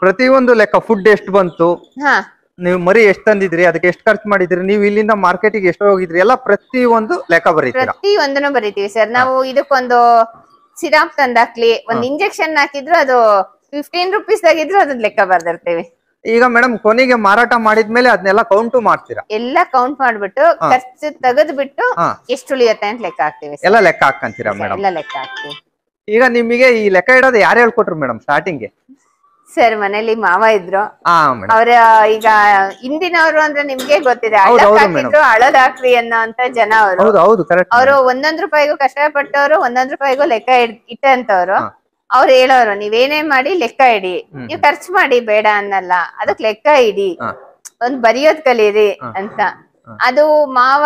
ಪ್ರತಿಯೊಂದು ಲೆಕ್ಕ ಫುಡ್ ಎಷ್ಟು ಬಂತು ನೀವು ಮರಿ ಎಷ್ಟು ತಂದಿದ್ರಿ ಅದಕ್ಕೆ ಎಷ್ಟು ಖರ್ಚು ಮಾಡಿದ್ರಿ ನೀವು ಇಲ್ಲಿಂದ ಮಾರ್ಕೆಟಿಗೆ ಎಷ್ಟು ಹೋಗಿದ್ರಿ ಎಲ್ಲ ಪ್ರತಿ ಒಂದು ಲೆಕ್ಕ ಬರೀತೀವಿ ಪ್ರತಿ ಒಂದನ್ನು ಬರೀತೀವಿ ಸರ್ ನಾವು ಇದಕ್ಕೊಂದು ಸಿರಾಪ್ ತಂದಾಕ್ಲಿ ಒಂದ್ ಇಂಜೆಕ್ಷನ್ ಹಾಕಿದ್ರು ಅದು ಫಿಫ್ಟೀನ್ ರುಪೀಸ್ ಆಗಿದ್ರು ಅದನ್ನ ಲೆಕ್ಕ ಬರ್ದಿರ್ತೀವಿ ಈಗ ಮೇಡಮ್ ಕೊನೆಗೆ ಮಾರಾಟ ಮಾಡಿದ್ಮೇಲೆ ಅದನ್ನೆಲ್ಲ ಕೌಂಟು ಮಾಡ್ತೀರಾ ಎಲ್ಲ ಕೌಂಟ್ ಮಾಡ್ಬಿಟ್ಟು ಖರ್ಚು ತೆಗೆದ್ಬಿಟ್ಟು ಎಷ್ಟು ಉಳಿಯತ್ತೆ ಅಂತ ಲೆಕ್ಕ ಹಾಕ್ತೀವಿ ಎಲ್ಲ ಲೆಕ್ಕ ಹಾಕಂತೀರಾ ಮೇಡಮ್ ಎಲ್ಲ ಲೆಕ್ಕ ಹಾಕ್ತೀವಿ ಈಗ ನಿಮಗೆ ಈ ಲೆಕ್ಕ ಇಡೋದು ಯಾರು ಹೇಳ್ಕೊಟ್ರು ಮೇಡಮ್ ಸ್ಟಾರ್ಟಿಂಗ್ ಸರ್ ಮನೇಲಿ ಮಾವ ಇದ್ರು ಅವ್ರ ಈಗ ಹಿಂದಿನವರು ಅಂದ್ರೆ ನಿಮ್ಗೆ ಗೊತ್ತಿದೆ ಹಳದ್ ಹಾಕ್ರಿ ಅನ್ನೋ ಅಂತ ಜನ ಅವರು ಅವರು ಒಂದೊಂದ್ ರೂಪಾಯಿಗೂ ಕಷ್ಟ ಪಟ್ಟವರು ಒಂದೊಂದ್ ರೂಪಾಯಿಗೂ ಲೆಕ್ಕ ಇಟ್ಟಂತವ್ರು ಅವ್ರು ಹೇಳೋರು ನೀವೇನೇ ಮಾಡಿ ಲೆಕ್ಕ ಇಡಿ ನೀವು ಖರ್ಚು ಮಾಡಿ ಬೇಡ ಅನ್ನಲ್ಲ ಅದಕ್ ಲೆಕ್ಕ ಇಡಿ ಒಂದ್ ಬರಿಯೋದ್ ಕಲೀರಿ ಅಂತ ಅದು ಮಾವ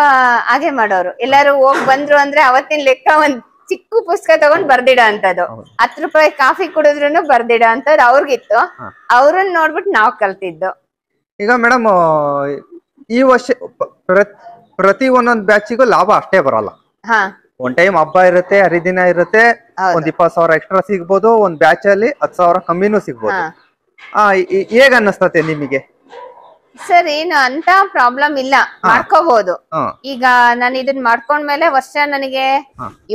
ಹಾಗೆ ಮಾಡೋರು ಎಲ್ಲಾರು ಹೋಗ್ ಬಂದ್ರು ಅಂದ್ರೆ ಅವತ್ತಿನ ಲೆಕ್ಕ ಒಂದ್ ಚಿಕ್ಕ ಪುಸ್ತಕ ತಗೊಂಡ್ ಬರ್ದಿಡ ಅಂತದ್ದು ಹತ್ ರೂಪಾಯಿ ಕಾಫಿ ಕುಡಿದ್ರು ಬರ್ದಿಡ ಅಂತದ್ ಅವ್ರಿಗಿತ್ತು ಅವ್ರನ್ನ ನೋಡ್ಬಿಟ್ಟು ನಾವ್ ಕಲ್ತಿದ್ದು ಈಗ ಮೇಡಮ್ ಈ ವರ್ಷ ಪ್ರತಿ ಒಂದೊಂದ್ ಬ್ಯಾಚಿಗೂ ಲಾಭ ಅಷ್ಟೇ ಬರಲ್ಲ ಒನ್ ಟೈಮ್ ಹಬ್ಬ ಇರುತ್ತೆ ಹರಿದಿನ ಇರುತ್ತೆ ಒಂದ್ ಇಪ್ಪತ್ ಸಾವಿರ ಎಕ್ಸ್ಟ್ರಾ ಸಿಗ್ಬೋದು ಒಂದ್ ಬ್ಯಾಚ್ ಅಲ್ಲಿ ಹತ್ ಸಾವಿರ ಕಮ್ಮಿನೂ ಸಿಗ್ಬೋದು ಹೇಗ ಅನ್ನಿಸ್ತತೆ ನಿಮಗೆ ಸರ್ ಏನು ಅಂತ ಪ್ರಾಬ್ಲಮ್ ಇಲ್ಲ ಮಾಡ್ಕೋಬಹುದು ಈಗ ನಾನು ಇದನ್ನ ಮಾಡ್ಕೊಂಡ್ಮೇಲೆ ವರ್ಷ ನನಗೆ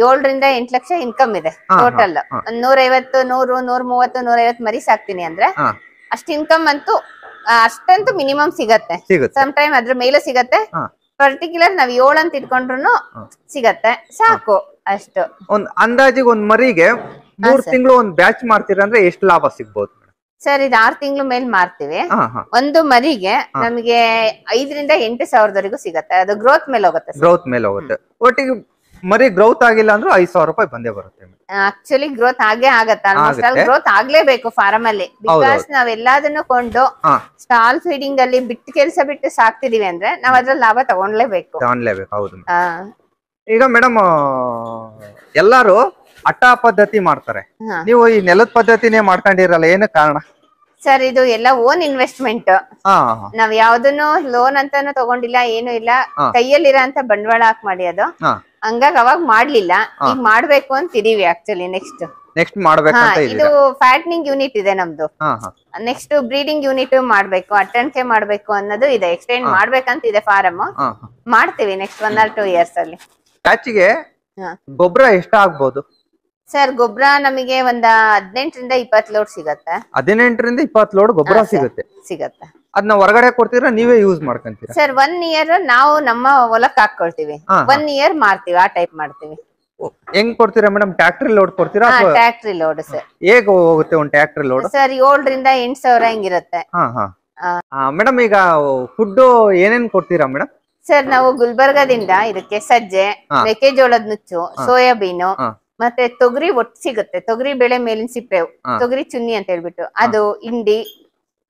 ಏಳರಿಂದ ಎಂಟ್ ಲಕ್ಷ ಇನ್ಕಮ್ ಇದೆ ಟೋಟಲ್ ಒಂದ್ ನೂರೈವತ್ತು ನೂರು ನೂರ್ ಮೂವತ್ತು ನೂರೈವತ್ತು ಮರಿ ಸಾಕ್ತೀನಿ ಅಂದ್ರೆ ಅಷ್ಟ್ ಇನ್ಕಮ್ ಅಂತೂ ಅಷ್ಟಂತೂ ಮಿನಿಮಮ್ ಸಿಗತ್ತೆ ಸಮ್ ಟೈಮ್ ಅದ್ರ ಮೇಲೂ ಸಿಗತ್ತೆ ಪರ್ಟಿಕ್ಯುಲರ್ ನಾವ್ ಏಳು ಅಂತ ಇಟ್ಕೊಂಡ್ರು ಸಿಗತ್ತೆ ಸಾಕು ಅಷ್ಟು ಒಂದ್ ಅಂದಾಜಿಗೆ ಒಂದ್ ಮರಿಗೆ ಮೂರ್ ತಿಂಗಳು ಒಂದ್ ಬ್ಯಾಚ್ ಮಾಡ್ತೀರಾ ಅಂದ್ರೆ ಎಷ್ಟು ಲಾಭ ಸಿಗ್ಬೋದು ಸರ್ ಇದು ಆರ್ ತಿಂಗಳು ಮೇಲೆ ಮಾರ್ತೀವಿ ಒಂದು ಮರಿಗೆ ನಮ್ಗೆ ಐದರಿಂದ ಎಂಟು ಸಾವಿರದವರೆಗೂ ಸಿಗತ್ತೆ ಅದು ಗ್ರೋತ್ ಮೇಲೆ ಹೋಗುತ್ತೆ ಗ್ರೋತ್ ಮೇಲೆ ಹೋಗುತ್ತೆ ಒಟ್ಟಿಗೆ ಮರಿ ಗ್ರೋತ್ ಆಗಿಲ್ಲ ಅಂದ್ರೆ ಐದ್ ಸಾವಿರ ರೂಪಾಯಿ ಬಂದೇ ಬರುತ್ತೆ ಆಕ್ಚುಲಿ ಗ್ರೋತ್ ಆಗೇ ಆಗತ್ತೆ ಗ್ರೋತ್ ಆಗ್ಲೇಬೇಕು ಫಾರಂ ಅಲ್ಲಿ ಬಿಕಾಸ್ ನಾವ್ ಎಲ್ಲಾದನ್ನು ಕೊಂಡು ಸ್ಟಾಲ್ ಫೀಡಿಂಗ್ ಅಲ್ಲಿ ಬಿಟ್ಟು ಕೆಲಸ ಬಿಟ್ಟು ಸಾಕ್ತಿದೀವಿ ಅಂದ್ರೆ ನಾವ್ ಅದ್ರ ಲಾಭ ತಗೊಂಡ್ಲೇಬೇಕು ತಗೊಂಡ್ಲೇಬೇಕು ಹೌದು ಈಗ ಮೇಡಮ್ ಎಲ್ಲಾರು ಅಟ್ಟ ಪದ್ಧತಿ ಮಾಡ್ತಾರೆ ನೀವು ಈ ನೆಲದ ಪದ್ಧತಿನೇ ಮಾಡ್ಕೊಂಡಿರಲ್ಲ ಏನು ಕಾರಣ ಸರ್ ಇದು ಎಲ್ಲ ಓನ್ ಇನ್ವೆಸ್ಟ್ಮೆಂಟ್ ನಾವ್ ಯಾವ್ದನ್ನು ಲೋನ್ ಅಂತಾನು ತಗೊಂಡಿಲ್ಲ ಏನು ಇಲ್ಲ ಕೈಯಲ್ಲಿರೋ ಬಂಡವಾಳ ಹಾಕ್ ಮಾಡಿ ಅದು ಹಂಗಾಗಿ ಅವಾಗ ಮಾಡ್ಲಿಲ್ಲ ಈಗ ಮಾಡ್ಬೇಕು ಅಂತ ಇದೀವಿ ಆಕ್ಚುಲಿ ನೆಕ್ಸ್ಟ್ ನೆಕ್ಸ್ಟ್ ಮಾಡ್ಬೇಕು ಇದು ಫ್ಯಾಟ್ನಿಂಗ್ ಯೂನಿಟ್ ಇದೆ ನಮ್ದು ನೆಕ್ಸ್ಟ್ ಬ್ರೀಡಿಂಗ್ ಯೂನಿಟ್ ಮಾಡ್ಬೇಕು ಅಟ್ಟಣಿಕೆ ಮಾಡ್ಬೇಕು ಅನ್ನೋದು ಇದೆ ಎಕ್ಸ್ಟೆಂಡ್ ಮಾಡ್ಬೇಕಂತ ಇದೆ ಫಾರಮ್ ಮಾಡ್ತೀವಿ next one or two years ಅಲ್ಲಿ ಗೊಬ್ಬರ ಎಷ್ಟಾಗ್ಬೋದು ಸರ್ ಗೊಬ್ಬರ ನಮಗೆ ಒಂದ್ ಹದಿನೆಂಟರಿಂದ ಇಪ್ಪತ್ ಲೋಡ್ ಸಿಗತ್ತೆ ಹದಿನೆಂಟರಿಂದ ಇಪ್ಪತ್ ಲೋಡ್ ಗೊಬ್ಬರ ಸಿಗುತ್ತೆ ಸಿಗತ್ತೆ ಅದನ್ನ ಹೊರಗಡೆ ಕೊಡ್ತೀರಾ ನೀವೇ ಯೂಸ್ ಮಾಡ್ಕೊಂತೀರಾ ಸರ್ ಒನ್ ಇಯರ್ ನಾವು ನಮ್ಮ ಹೊಲಕ್ ಹಾಕೊಳ್ತೀವಿ ಒನ್ ಇಯರ್ ಮಾರ್ತೀವಿ ಆ ಟೈಪ್ ಮಾಡ್ತೀವಿ ಹೆಂಗ್ ಕೊಡ್ತೀರಾ ಮೇಡಮ್ ಟ್ರಾಕ್ಟರ್ ಲೋಡ್ ಕೊಡ್ತೀರಾ ಟ್ಯಾಕ್ಟ್ರಿ ಲೋಡ್ ಸರ್ ಹೇಗ್ ಹೋಗುತ್ತೆ ಒಂದ್ ಟ್ಯಾಕ್ಟ್ರಿ ಲೋಡ್ ಸರ್ ಏಳರಿಂದ ಎಂಟ್ ಸಾವಿರ ಹೆಂಗಿರುತ್ತೆ ಮೇಡಮ್ ಈಗ ಫುಡ್ ಏನೇನ್ ಕೊಡ್ತೀರಾ ಮೇಡಮ್ ಸರ್ ನಾವು ಗುಲ್ಬರ್ಗಾದಿಂದ ಇದಕ್ಕೆ ಸಜ್ಜೆ ಮೆಕ್ಕೆಜೋಳದ ನುಚ್ಚು ಸೋಯಾಬೀನು ಮತ್ತೆ ತೊಗರಿ ಒಟ್ಟು ಸಿಗುತ್ತೆ ತೊಗರಿ ಬೆಳೆ ಮೇಲಿನ ಸಿಪ್ಪೆ ತೊಗರಿ ಚುನ್ನಿ ಅಂತ ಹೇಳ್ಬಿಟ್ಟು ಅದು ಇಂಡಿ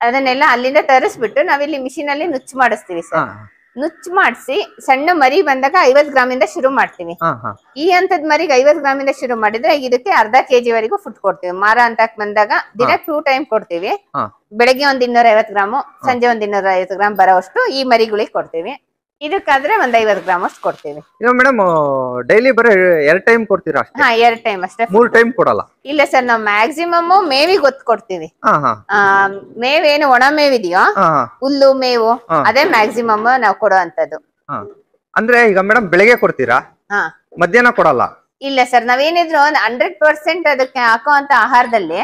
ಅದನ್ನೆಲ್ಲ ಅಲ್ಲಿಂದ ತರಿಸ್ಬಿಟ್ಟು ನಾವಿಲ್ಲಿ ಮಿಷಿನ್ ಅಲ್ಲಿ ನುಚ್ಚು ಮಾಡಿಸ್ತೀವಿ ಸರ್ ನುಚ್ಚು ಮಾಡಿಸಿ ಸಣ್ಣ ಮರಿ ಬಂದಾಗ ಐವತ್ ಗ್ರಾಮ್ ಇಂದ ಶುರು ಮಾಡ್ತೀವಿ ಈ ಹಂತದ ಮರಿಗೆ ಐವತ್ ಗ್ರಾಮ್ ಇಂದ ಶುರು ಮಾಡಿದ್ರೆ ಇದಕ್ಕೆ ಅರ್ಧ ಕೆಜಿ ವರೆಗೂ ಫುಡ್ ಕೊಡ್ತೀವಿ ಮಾರ ಅಂತ ಬಂದಾಗ ದಿನ ಟೂ ಟೈಮ್ ಕೊಡ್ತೀವಿ ಬೆಳಗ್ಗೆ ಒಂದ್ ಇನ್ನೂರ ಐವತ್ ಗ್ರಾಮು ಸಂಜೆ ಒಂದ್ ಇನ್ನೂರ ಐವತ್ ಗ್ರಾಮ್ ಬರೋವಷ್ಟು ಈ ಮರಿಗಳಿಗೆ ಕೊಡ್ತೀವಿ ಇದಕ್ಕಾದ್ರೆ ಒಂದ್ ಐವತ್ತು ಗ್ರಾಮ್ ಅಷ್ಟು ಕೊಡ್ತೀವಿ ಮೇಡಮ್ ಡೈಲಿ ಬರೀ ಎರಡ್ ಟೈಮ್ ಕೊಡ್ತೀರಾ ಅಷ್ಟೇ ಹಾ ಎರಡ್ ಟೈಮ್ ಅಷ್ಟೇ ಮೂರ್ ಟೈಮ್ ಕೊಡಲ್ಲ ಇಲ್ಲ ಸರ್ ನಾವು ಮ್ಯಾಕ್ಸಿಮಮ್ ಮೇವಿ ಒತ್ತು ಕೊಡ್ತೀವಿ ಹಾ ಹಾ ಆ, ಮೇವೇನು ಒಣ ಮೇವಿದೆಯೋ ಹುಲ್ಲು ಮೇವು ಅದೇ ಮ್ಯಾಕ್ಸಿಮಮ್ ನಾವು ಕೊಡುವಂತದ್ದು ಅಂದ್ರೆ ಈಗ ಮೇಡಮ್ ಬೆಳಿಗ್ಗೆ ಕೊಡ್ತೀರಾ ಹಾ ಮಧ್ಯಾಹ್ನ ಕೊಡಲ್ಲ ಇಲ್ಲ ಸರ್ ನಾವೇನಿದ್ರು ಒಂದ್ ಹಂಡ್ರೆಡ್ ಪರ್ಸೆಂಟ್ ಅದಕ್ಕೆ ಹಾಕೋ ಆಹಾರದಲ್ಲಿ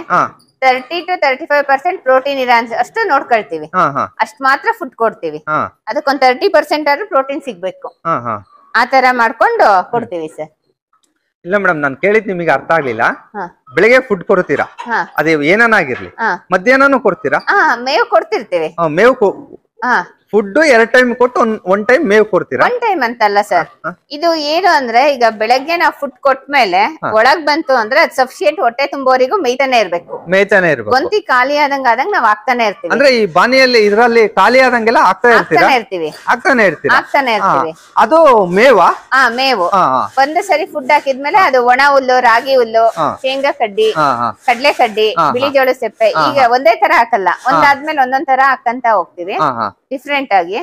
thirty two thirty five percent protein ಇರೋ ಅಷ್ಟು ನೋಡ್ಕೊಳ್ತೀವಿ ಹಾ ಹಾ ಅಷ್ಟ್ ಮಾತ್ರ ಫುಡ್ ಕೊಡ್ತೀವಿ ಹಾ ಅದಕ್ಕೊಂದ್ ತರ್ಟಿ ಪರ್ಸೆಂಟ್ ಆದ್ರೂ ಪ್ರೋಟೀನ್ ಸಿಗ್ಬೇಕು ಹಾ ಹಾ ಆ ತರ ಮಾಡ್ಕೊಂಡು ಕೊಡ್ತೀವಿ ಸರ್ ಇಲ್ಲ ಮೇಡಮ್ ನಾನು ಕೇಳಿದ್ ನಿಮಗೆ ಅರ್ಥ ಆಗ್ಲಿಲ್ಲ ಬೆಳಿಗ್ಗೆ ಫುಡ್ ಕೊಡ್ತೀರಾ ಅದೇ ಏನಾಗಿರ್ಲಿ ಮಧ್ಯಾಹ್ನ ಹಾ ಕೊಡ್ತೀರಾ ಹಾ ಮೇವು ಕೊಡ್ತಿರ್ತೀವಿ ಮೇವು ಹಾ ಫುಡ್ ಎರಡ್ ಟೈಮ್ ಕೊಟ್ಟು ಒನ್ ಟೈಮ್ ಮೇವ್ ಕೊಡ್ತೀರಾ ಒನ್ ಟೈಮ್ ಅಂತಲ್ಲ ಸರ್ ಇದು ಏನು ಅಂದ್ರೆ ಈಗ ಬೆಳಗ್ಗೆ ನಾವ್ ಫುಡ್ ಕೊಟ್ಟ ಮೇಲೆ ಒಳಗ್ ಬಂತು ಅಂದ್ರೆ ಅದ್ ಸಫಿಶಿಯಂಟ್ ಹೊಟ್ಟೆ ತುಂಬೋರಿಗೂ ಮೇಯ್ತಾನೆ ಇರ್ಬೇಕು ಮೇಯ್ತಾನೆ ಇರ್ಬೇಕು ಗೊಂತಿ ಖಾಲಿ ಆದಂಗ ಆದಂಗ ನಾವ್ ಆಗ್ತಾನೆ ಇರ್ತೀವಿ ಅಂದ್ರೆ ಈ ಬಾನಿಯಲ್ಲಿ ಇದ್ರಲ್ಲಿ ಖಾಲಿ ಆದಂಗೆಲ್ಲ ಆಗ್ತಾ ಇರ್ತೀರಾ ಇರ್ತೀವಿ ಆಗ್ತಾನೆ ಇರ್ತೀವಿ ಆಗ್ತಾನೆ ಇರ್ತೀವಿ ಅದು ಮೇವಾ ಹಾ ಮೇವು ಒಂದ್ ಸರಿ ಫುಡ್ ಹಾಕಿದ್ಮೇಲೆ ಅದು ಒಣ ಹುಲ್ಲು ರಾಗಿ ಹುಲ್ಲು ಶೇಂಗಾ ಕಡ್ಡಿ ಕಡ್ಲೆ ಕಡ್ಡಿ ಬಿಳಿ ಜೋಳ ಸೆಪ್ಪೆ ಈಗ ಒಂದೇ ತರ ಹಾಕಲ್ಲ ಒಂದಾದ್ಮೇಲೆ ಒಂದೊಂದ್ ತರ ಹಾಕಂತ ಹೋಗ್ತಿವಿ ಡಿಫ್ರೆಂಟ್ ಆಗಿ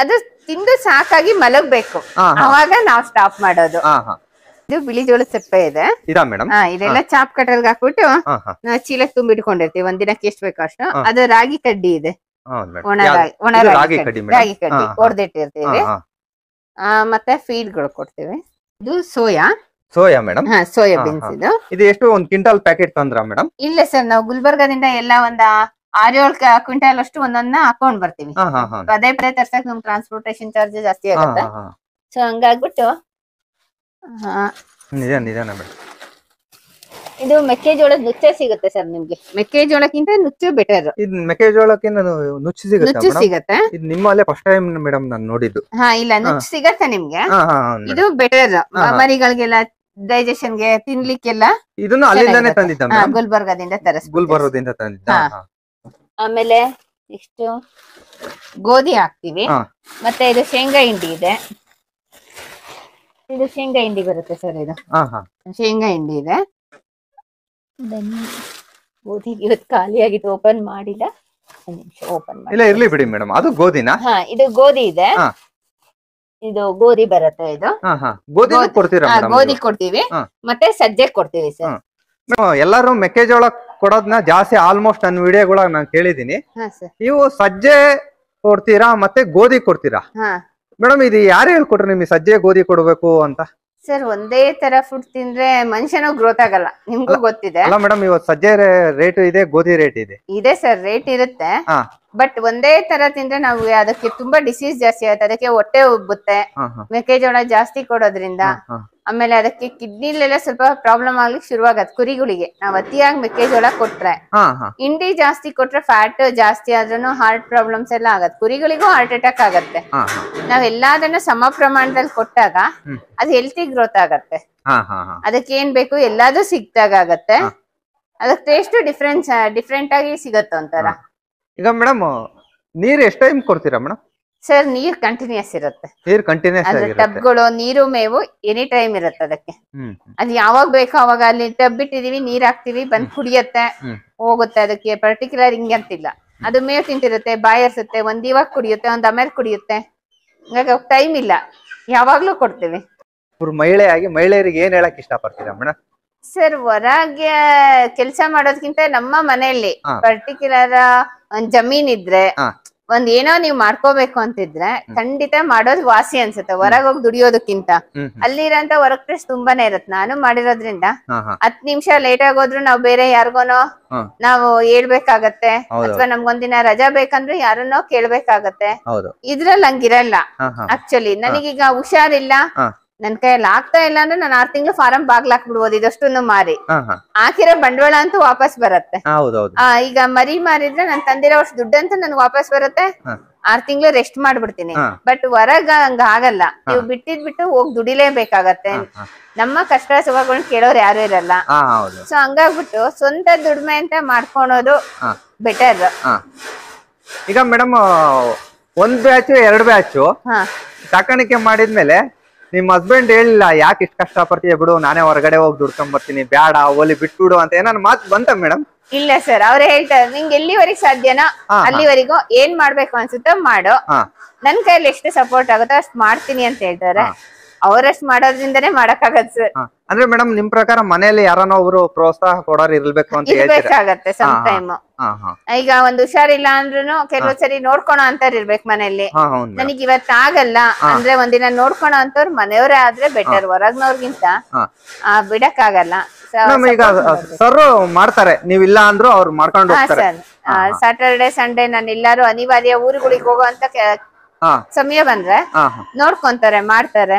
ಅದು ತಿಂದು ಸಾಕಾಗಿ ಮಲಗಬೇಕು ಅವಾಗ ನಾವು ಸ್ಟಾಪ್ ಮಾಡೋದು ಇದು ಬಿಳಿ ಜೋಳದ ಸಪ್ಪೆ ಇದೆ ಇದೆಲ್ಲ ಚಾಪ್ ಕಟರ್ಗ್ ಹಾಕ್ಬಿಟ್ಟು ತುಂಬಿ ತುಂಬಿಟ್ಕೊಂಡಿರ್ತೀವಿ ಒಂದಿನಕ್ಕೆ ಎಷ್ಟು ಬೇಕು ಅಷ್ಟು ಅದು ರಾಗಿ ಕಡ್ಡಿ ಇದೆ ಒಣ ಒಣ ರಾಗಿ ಕಡ್ಡಿ ರಾಗಿ ಕಡ್ಡಿ ಹೊಡೆದಿಟ್ಟಿರ್ತೀವಿ ಮತ್ತೆ ಫೀಡ್ಗಳು ಕೊಡ್ತೀವಿ ಇದು soya soya madam soya beans ಇದು ಇದು ಎಷ್ಟು ಒಂದ್ ಕ್ವಿಂಟಲ್ ಪ್ಯಾಕೆಟ್ ತಂದ್ರ ಮೇಡಮ್ ಇಲ್ಲ ಸರ್ ನಾವು ಗುಲ್ಬರ್ಗಾದಿಂದ ಎಲ್ಲಾ ಒಂದ ಆರೇಳು ಕ್ವಿಂಟಲ್ ಅಷ್ಟು ಒಂದೊಂದ್ನ ಹಾಕೊಂಡ್ ಬರ್ತೀವಿ ಪದೇ ಪದೇ ತರ್ಸಕ್ ನಮ್ ಟ್ರಾನ್ಸ್ಪೋರ್ಟೇಶನ್ ಚಾರ್ಜ್ ಜಾಸ್ತಿ ಆಗುತ್ತೆ ಸೊ ಹಂಗಾಗ್ಬಿಟ್ಟು ಇದು ಮೆಕ್ಕೆಜೋಳ ನುಚ್ಚ ಸಿಗುತ್ತೆ ಸರ್ ನಿಮ್ಗೆ ಮೆಕ್ಕೆಜೋಳಕ್ಕಿಂತ ನುಚ್ಚು ಬೆಟರ್ ಇದು ಮೆಕ್ಕೆಜೋಳಕ್ಕಿಂತ ನುಚ್ಚು ನುಚ್ಚು ಸಿಗುತ್ತೆ ಇದು ನಿಮ್ಮಲ್ಲೇ ಫಸ್ಟ್ ಟೈಮ್ ಮೇಡಮ್ ನಾನು ನೋಡಿದ್ದು ಹಾ ಇಲ್ಲ ನುಚ್ಚು ಸಿಗತ್ತೆ ನಿಮ್ಗೆ ಇದು ಬೆಟರ್ ಮರಿಗಳಿಗೆಲ್ಲ ಡೈಜೆಷನ್ ಗೆ ತಿನ್ಲಿಕ್ಕೆಲ್ಲ ಇದನ್ನು ತಂದಿದ್ದ ಗುಲ್ಬರ್ಗದಿಂದ ತರಸ್ ಗುಲ್ಬರ್ಗದಿಂದ ತಂದಿದ್ದ ಆಮೇಲೆ ಇಷ್ಟು ಗೋಧಿ ಹಾಕ್ತಿವಿ ಮತ್ತೆ ಇದು ಶೇಂಗಾ ಹಿಂಡಿ ಇದೆ ಇದು ಶೇಂಗಾ ಹಿಂಡಿ ಬರುತ್ತೆ ಸರ್ ಇದು ಹಾ ಹಾ ಶೇಂಗಾ ಹಿಂಡಿ ಇದೆ ಗೋಧಿ ಇವತ್ತು ಖಾಲಿಯಾಗಿದ್ದು ಓಪನ್ ಮಾಡಿಲ್ಲ ಓಪನ್ ಮಾಡಿ ಇಲ್ಲ ಇರ್ಲಿ ಬಿಡಿ ಮೇಡಮ್ ಅದು ಗೋಧಿನಾ ಹಾ ಇದು ಗೋಧಿ ಇದೆ ಹಾ. ಇದು ಗೋಧಿ ಬರುತ್ತೆ ಇದು ಹಾ ಹಾ ಗೋಧಿ ಕೊಡ್ತೀರಾ ಗೋಧಿ ಕೊಡ್ತೀವಿ ಮತ್ತೆ ಸಜ್ಜೆ ಕೊಡ್ತೀವಿ ಸರ್ ಎಲ್ಲಾರು ಮೆಕ್ಕೆಜೋಳ ಕೊಡೋದ್ನ ಜಾಸ್ತಿ ಆಲ್ಮೋಸ್ಟ್ ನನ್ನ ವಿಡಿಯೋಗಳಾಗ ನಾನು ಕೇಳಿದೀನಿ ನೀವು ಸಜ್ಜೆ ಕೊಡ್ತೀರಾ ಮತ್ತೆ ಗೋಧಿ ಕೊಡ್ತೀರಾ ಮೇಡಮ್ ಇದು ಯಾರು ಹೇಳ್ಕೊಟ್ರಿ ನಿಮ್ಗೆ ಸಜ್ಜೆ ಗೋಧಿ ಕೊಡ್ಬೇಕು ಅಂತ ಸರ್ ಒಂದೇ ತರ ಫುಡ್ ತಿಂದ್ರೆ ಮನುಷ್ಯನ ಗ್ರೋತ್ ಆಗಲ್ಲ ನಿಮ್ಗೂ ಗೊತ್ತಿದೆ ಅಲ್ಲ ಮೇಡಮ್ ಇವತ್ತು ಸಜ್ಜೆ ರೇಟ್ ಇದೆ ಗೋಧಿ ರೇಟ್ ಇದೆ ಇದೆ ಸರ್ ರೇಟ್ ಇರುತ್ತೆ ಬಟ್ ಒಂದೇ ತರ ತಿಂದ್ರೆ ನಾವು ಅದಕ್ಕೆ ತುಂಬಾ ಡಿಸೀಸ್ ಜಾಸ್ತಿ ಆಗುತ್ತೆ ಅದಕ್ಕೆ ಹೊಟ್ಟೆ ಉಬ್ಬುತ್ತೆ ಮೆಕ್ಕೆಜೋಳ ಜಾಸ್ತಿ ಕೊಡೋದ್ರಿಂದ ಆಮೇಲೆ ಅದಕ್ಕೆ ಕಿಡ್ನಿಲೆಲ್ಲ ಸ್ವಲ್ಪ ಪ್ರಾಬ್ಲಮ್ ಆಗ್ಲಿಕ್ಕೆ ಶುರುವಾಗತ್ತೆ ಕುರಿಗಳಿಗೆ ನಾವ್ ಅತಿಯಾಗಿ ಮೆಕ್ಕೆಜೋಳ ಕೊಟ್ರೆ ಹಿಂಡಿ ಜಾಸ್ತಿ ಕೊಟ್ರೆ ಫ್ಯಾಟ್ ಜಾಸ್ತಿ ಆದ್ರೂ ಹಾರ್ಟ್ ಪ್ರಾಬ್ಲಮ್ಸ್ ಎಲ್ಲ ಆಗತ್ತೆ ಕುರಿಗಳಿಗೂ ಹಾರ್ಟ್ ಅಟ್ಯಾಕ್ ಆಗತ್ತೆ ನಾವ್ ಎಲ್ಲಾದನ್ನ ಸಮ ಪ್ರಮಾಣದಲ್ಲಿ ಕೊಟ್ಟಾಗ ಅದ್ ಹೆಲ್ತಿ ಗ್ರೋತ್ ಆಗತ್ತೆ ಅದಕ್ಕೆ ಏನ್ ಬೇಕು ಎಲ್ಲಾದು ಸಿಕ್ತಾಗತ್ತೆ ಆಗತ್ತೆ ಅದಕ್ಕೆ ಟೇಸ್ಟ್ ಡಿಫ್ರೆನ್ಸ್ ಡಿಫ್ರೆಂಟ್ ಆಗಿ ಸಿಗತ್ತೆ ಒಂಥರ ಈಗ ಮೇಡಮ್ ನೀರ್ ಎಷ್ಟು ಟೈಮ್ ಕೊಡ್ತೀರಾ ಮೇಡಮ್ ಸರ್ ನೀರ್ ಕಂಟಿನ್ಯೂಸ್ ಇರುತ್ತೆ ನೀರ್ ಕಂಟಿನ್ಯೂಸ್ ಅಂದ್ರೆ ಟಬ್ಗಳು ನೀರು ಮೇವು ಎನಿ ಟೈಮ್ ಇರುತ್ತೆ ಅದಕ್ಕೆ ಅದು ಯಾವಾಗ ಬೇಕೋ ಅವಾಗ ಅಲ್ಲಿ ಟಬ್ ಇಟ್ಟಿದೀವಿ ನೀರ್ ಹಾಕ್ತಿವಿ ಬಂದ್ ಕುಡಿಯತ್ತೆ ಹೋಗುತ್ತೆ ಅದಕ್ಕೆ ಪರ್ಟಿಕ್ಯುಲರ್ ಹಿಂಗೆ ಅಂತಿಲ್ಲ ಅದು ಮೇವು ತಿಂತಿರುತ್ತೆ ಬಾಯರ್ಸುತ್ತೆ ಒಂದ್ ಇವಾಗ ಕುಡಿಯುತ್ತೆ ಒಂದ್ ಆಮೇಲೆ ಕುಡಿಯುತ್ತೆ ಹಂಗಾಗಿ ಟೈಮ್ ಇಲ್ಲ ಯಾವಾಗ್ಲೂ ಕೊಡ್ತೀವಿ ಒಬ್ರು ಮಹಿಳೆಯಾಗಿ ಮಹಿಳೆಯರಿಗೆ ಏನ್ ಹೇಳಕ್ ಪಡ್ತೀರಾ ಮೇಡಮ್ ಸರ್ ಹೊರಗೆ ಕೆಲಸ ಮಾಡೋದಕ್ಕಿಂತ ನಮ್ಮ ಮನೆಯಲ್ಲಿ ಪರ್ಟಿಕ್ಯುಲರ್ ಒಂದ್ ಜಮೀನ್ ಇದ್ರೆ ಒಂದ್ ಏನೋ ನೀವ್ ಮಾಡ್ಕೋಬೇಕು ಅಂತಿದ್ರೆ ಖಂಡಿತ ಮಾಡೋದ್ ವಾಸಿ ಅನ್ಸುತ್ತೆ ಹೋಗ್ ದುಡಿಯೋದಕ್ಕಿಂತ ಅಲ್ಲಿರಂತ ವರ್ಕ್ ಪ್ರೆಸ್ ತುಂಬಾನೇ ಇರತ್ತೆ ನಾನು ಮಾಡಿರೋದ್ರಿಂದ ಹತ್ ನಿಮಿಷ ಲೇಟ್ ಆಗೋದ್ರು ನಾವ್ ಬೇರೆ ಯಾರಿಗೋನೋ ನಾವು ಹೇಳ್ಬೇಕಾಗತ್ತೆ ಅಥವಾ ನಮ್ಗೊಂದಿನ ರಜಾ ಬೇಕಂದ್ರೆ ಯಾರನ್ನೋ ಕೇಳ್ಬೇಕಾಗತ್ತೆ ಇದ್ರಲ್ಲಿ ಹಂಗಿರಲ್ಲ ಆಕ್ಚುಲಿ ನನಗೀಗ ಹುಷಾರಿಲ್ಲ ನನ್ ಕೈಯಲ್ಲಿ ಆಗ್ತಾ ಇಲ್ಲ ಅಂದ್ರೆ ನಾನು ಆರ್ ತಿಂಗಳು ಫಾರಂ ಬಾಗ್ಲ ಹಾಕ್ಬಿಡ್ಬೋದು ಇದಷ್ಟು ಮಾರಿ ಹಾಕಿರೋ ಬಂಡವಾಳ ಅಂತೂ ವಾಪಸ್ ಬರತ್ತೆ ಈಗ ಮರಿ ಮಾರಿದ್ರೆ ನಾನು ತಂದಿರೋ ಅಷ್ಟು ದುಡ್ಡಂತೂ ನನ್ಗೆ ವಾಪಸ್ ಬರುತ್ತೆ ಆರ್ ತಿಂಗಳು ರೆಸ್ಟ್ ಮಾಡ್ಬಿಡ್ತೀನಿ ಬಟ್ ಹೊರಗ ಹಂಗ ಆಗಲ್ಲ ನೀವು ಬಿಟ್ಟಿದ್ ಬಿಟ್ಟು ಹೋಗ್ ದುಡಿಲೇಬೇಕಾಗತ್ತೆ ನಮ್ಮ ಕಷ್ಟ ಸುಖಗಳನ್ನ ಕೇಳೋರು ಯಾರು ಇರಲ್ಲ ಸೊ ಹಂಗಾಗ್ಬಿಟ್ಟು ಸ್ವಂತ ದುಡಿಮೆ ಅಂತ ಮಾಡ್ಕೊಳೋದು ಬೆಟರ್ ಈಗ ಮೇಡಮ್ ಒಂದ್ ಬ್ಯಾಚು ಎರಡ್ ಬ್ಯಾಚು ಸಾಕಾಣಿಕೆ ಮಾಡಿದ್ಮೇಲೆ ನಿಮ್ ಹಸ್ಬೆಂಡ್ ಹೇಳಿಲ್ಲ ಯಾಕೆ ಇಷ್ಟ ಕಷ್ಟ ಪಡ್ತೀಯ ಬಿಡು ನಾನೇ ಹೊರಗಡೆ ಹೋಗಿ ದುಡ್ಕೊಂಡ್ ಬರ್ತೀನಿ ಬೇಡ ಓಲಿ ಬಿಟ್ಬಿಡು ಅಂತ ಏನಾದ್ರು ಮಾತು ಬಂತ ಮೇಡಮ್ ಇಲ್ಲ ಸರ್ ಅವ್ರು ಹೇಳ್ತಾರೆ ನಿಂಗೆ ಎಲ್ಲಿವರೆಗೆ ಸಾಧ್ಯನಾ ಅಲ್ಲಿವರೆಗೂ ಏನ್ ಮಾಡ್ಬೇಕು ಅನ್ಸುತ್ತೋ ಮಾಡೋ ನನ್ ಕೈಯಲ್ಲಿ ಎಷ್ಟು ಸಪೋರ್ಟ್ ಆಗುತ್ತೋ ಅಷ್ಟ್ ಮಾಡ್ತೀನಿ ಅಂತ ಹೇಳ್ತಾರೆ ಅವರಷ್ಟು ಮಾಡೋದ್ರಿಂದನೇ ಮಾಡಕ್ಕಾಗತ್ ಸರ್ ಅಂದ್ರೆ ಮೇಡಮ್ ನಿಮ್ ಪ್ರಕಾರ ಮನೆಯಲ್ಲಿ ಯಾರನ್ನ ಒಬ್ರು ಪ್ರೋತ್ಸಾಹ ಕೊಡೋರ್ ಇರ್ಬೇಕು ಅಂತ ಹೇಳ್ಬೇಕಾಗತ್ತೆ ಸಮ್ ಟೈಮ್ ಈಗ ಒಂದ್ ಹುಷಾರಿಲ್ಲ ಅಂದ್ರೂ ಕೆಲವು ಸರಿ ನೋಡ್ಕೊಳೋ ಅಂತ ಇರ್ಬೇಕು ಮನೆಯಲ್ಲಿ ನನಗೆ ಇವತ್ ಆಗಲ್ಲ ಅಂದ್ರೆ ಒಂದಿನ ನೋಡ್ಕೊಳೋ ಅಂತವ್ರು ಮನೆಯವರೇ ಆದ್ರೆ ಬೆಟರ್ ಹೊರಗ್ನವ್ರಿಗಿಂತ ಬಿಡಕ್ ಆಗಲ್ಲ ಸರ್ ಮಾಡ್ತಾರೆ ನೀವ್ ಇಲ್ಲ ಅಂದ್ರೂ ಅವ್ರು ಮಾಡ್ಕೊಂಡು ಹೋಗ್ತಾರೆ ಸ್ಯಾಟರ್ಡೆ ಸಂಡೆ ನಾನು ಎಲ್ಲಾರು ಅನಿವಾರ್ಯ ಊರುಗಳಿಗೆ ಹೋಗೋ ಅಂತ ಸಮಯ ಬಂದ್ರೆ ನೋಡ್ಕೊಂತಾರೆ ಮಾಡ್ತಾರೆ